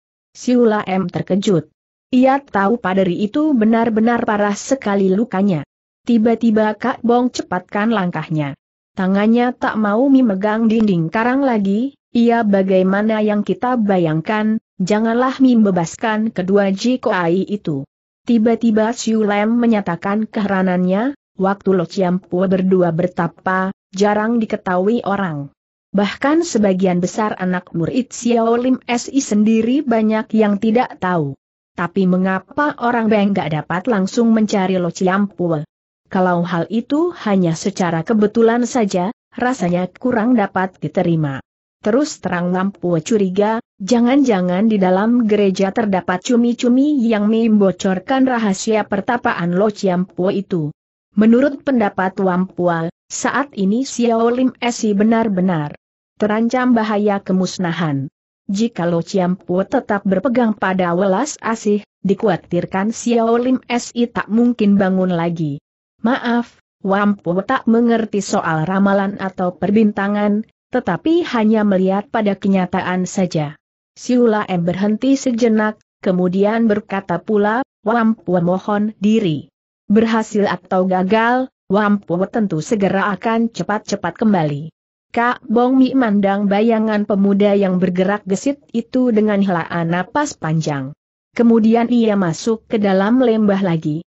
M terkejut. Ia tahu paderi itu benar-benar parah sekali lukanya. Tiba-tiba Kak Bong cepatkan langkahnya. Tangannya tak mau memegang dinding karang lagi, ia bagaimana yang kita bayangkan, janganlah membebaskan kedua Jikoai itu. Tiba-tiba Siu Lem menyatakan keheranannya, waktu Lo Chiampua berdua bertapa, jarang diketahui orang. Bahkan sebagian besar anak murid Xiao Lim SI sendiri banyak yang tidak tahu. Tapi mengapa orang Beng gak dapat langsung mencari Lo Chiampua? Kalau hal itu hanya secara kebetulan saja, rasanya kurang dapat diterima. Terus terang lampu curiga, jangan-jangan di dalam gereja terdapat cumi-cumi yang membocorkan rahasia pertapaan Lo Chiampu itu. Menurut pendapat Wampua, saat ini Xiao Lim Esi benar-benar terancam bahaya kemusnahan. Jika Lo Chiampu tetap berpegang pada welas asih, dikhawatirkan Xiao Lim Si tak mungkin bangun lagi. Maaf, Wampu tak mengerti soal ramalan atau perbintangan, tetapi hanya melihat pada kenyataan saja. Siula M berhenti sejenak, kemudian berkata pula, Wampu mohon diri. Berhasil atau gagal, Wampu tentu segera akan cepat-cepat kembali. Kak Bong Mi mandang bayangan pemuda yang bergerak gesit itu dengan helaan napas panjang. Kemudian ia masuk ke dalam lembah lagi.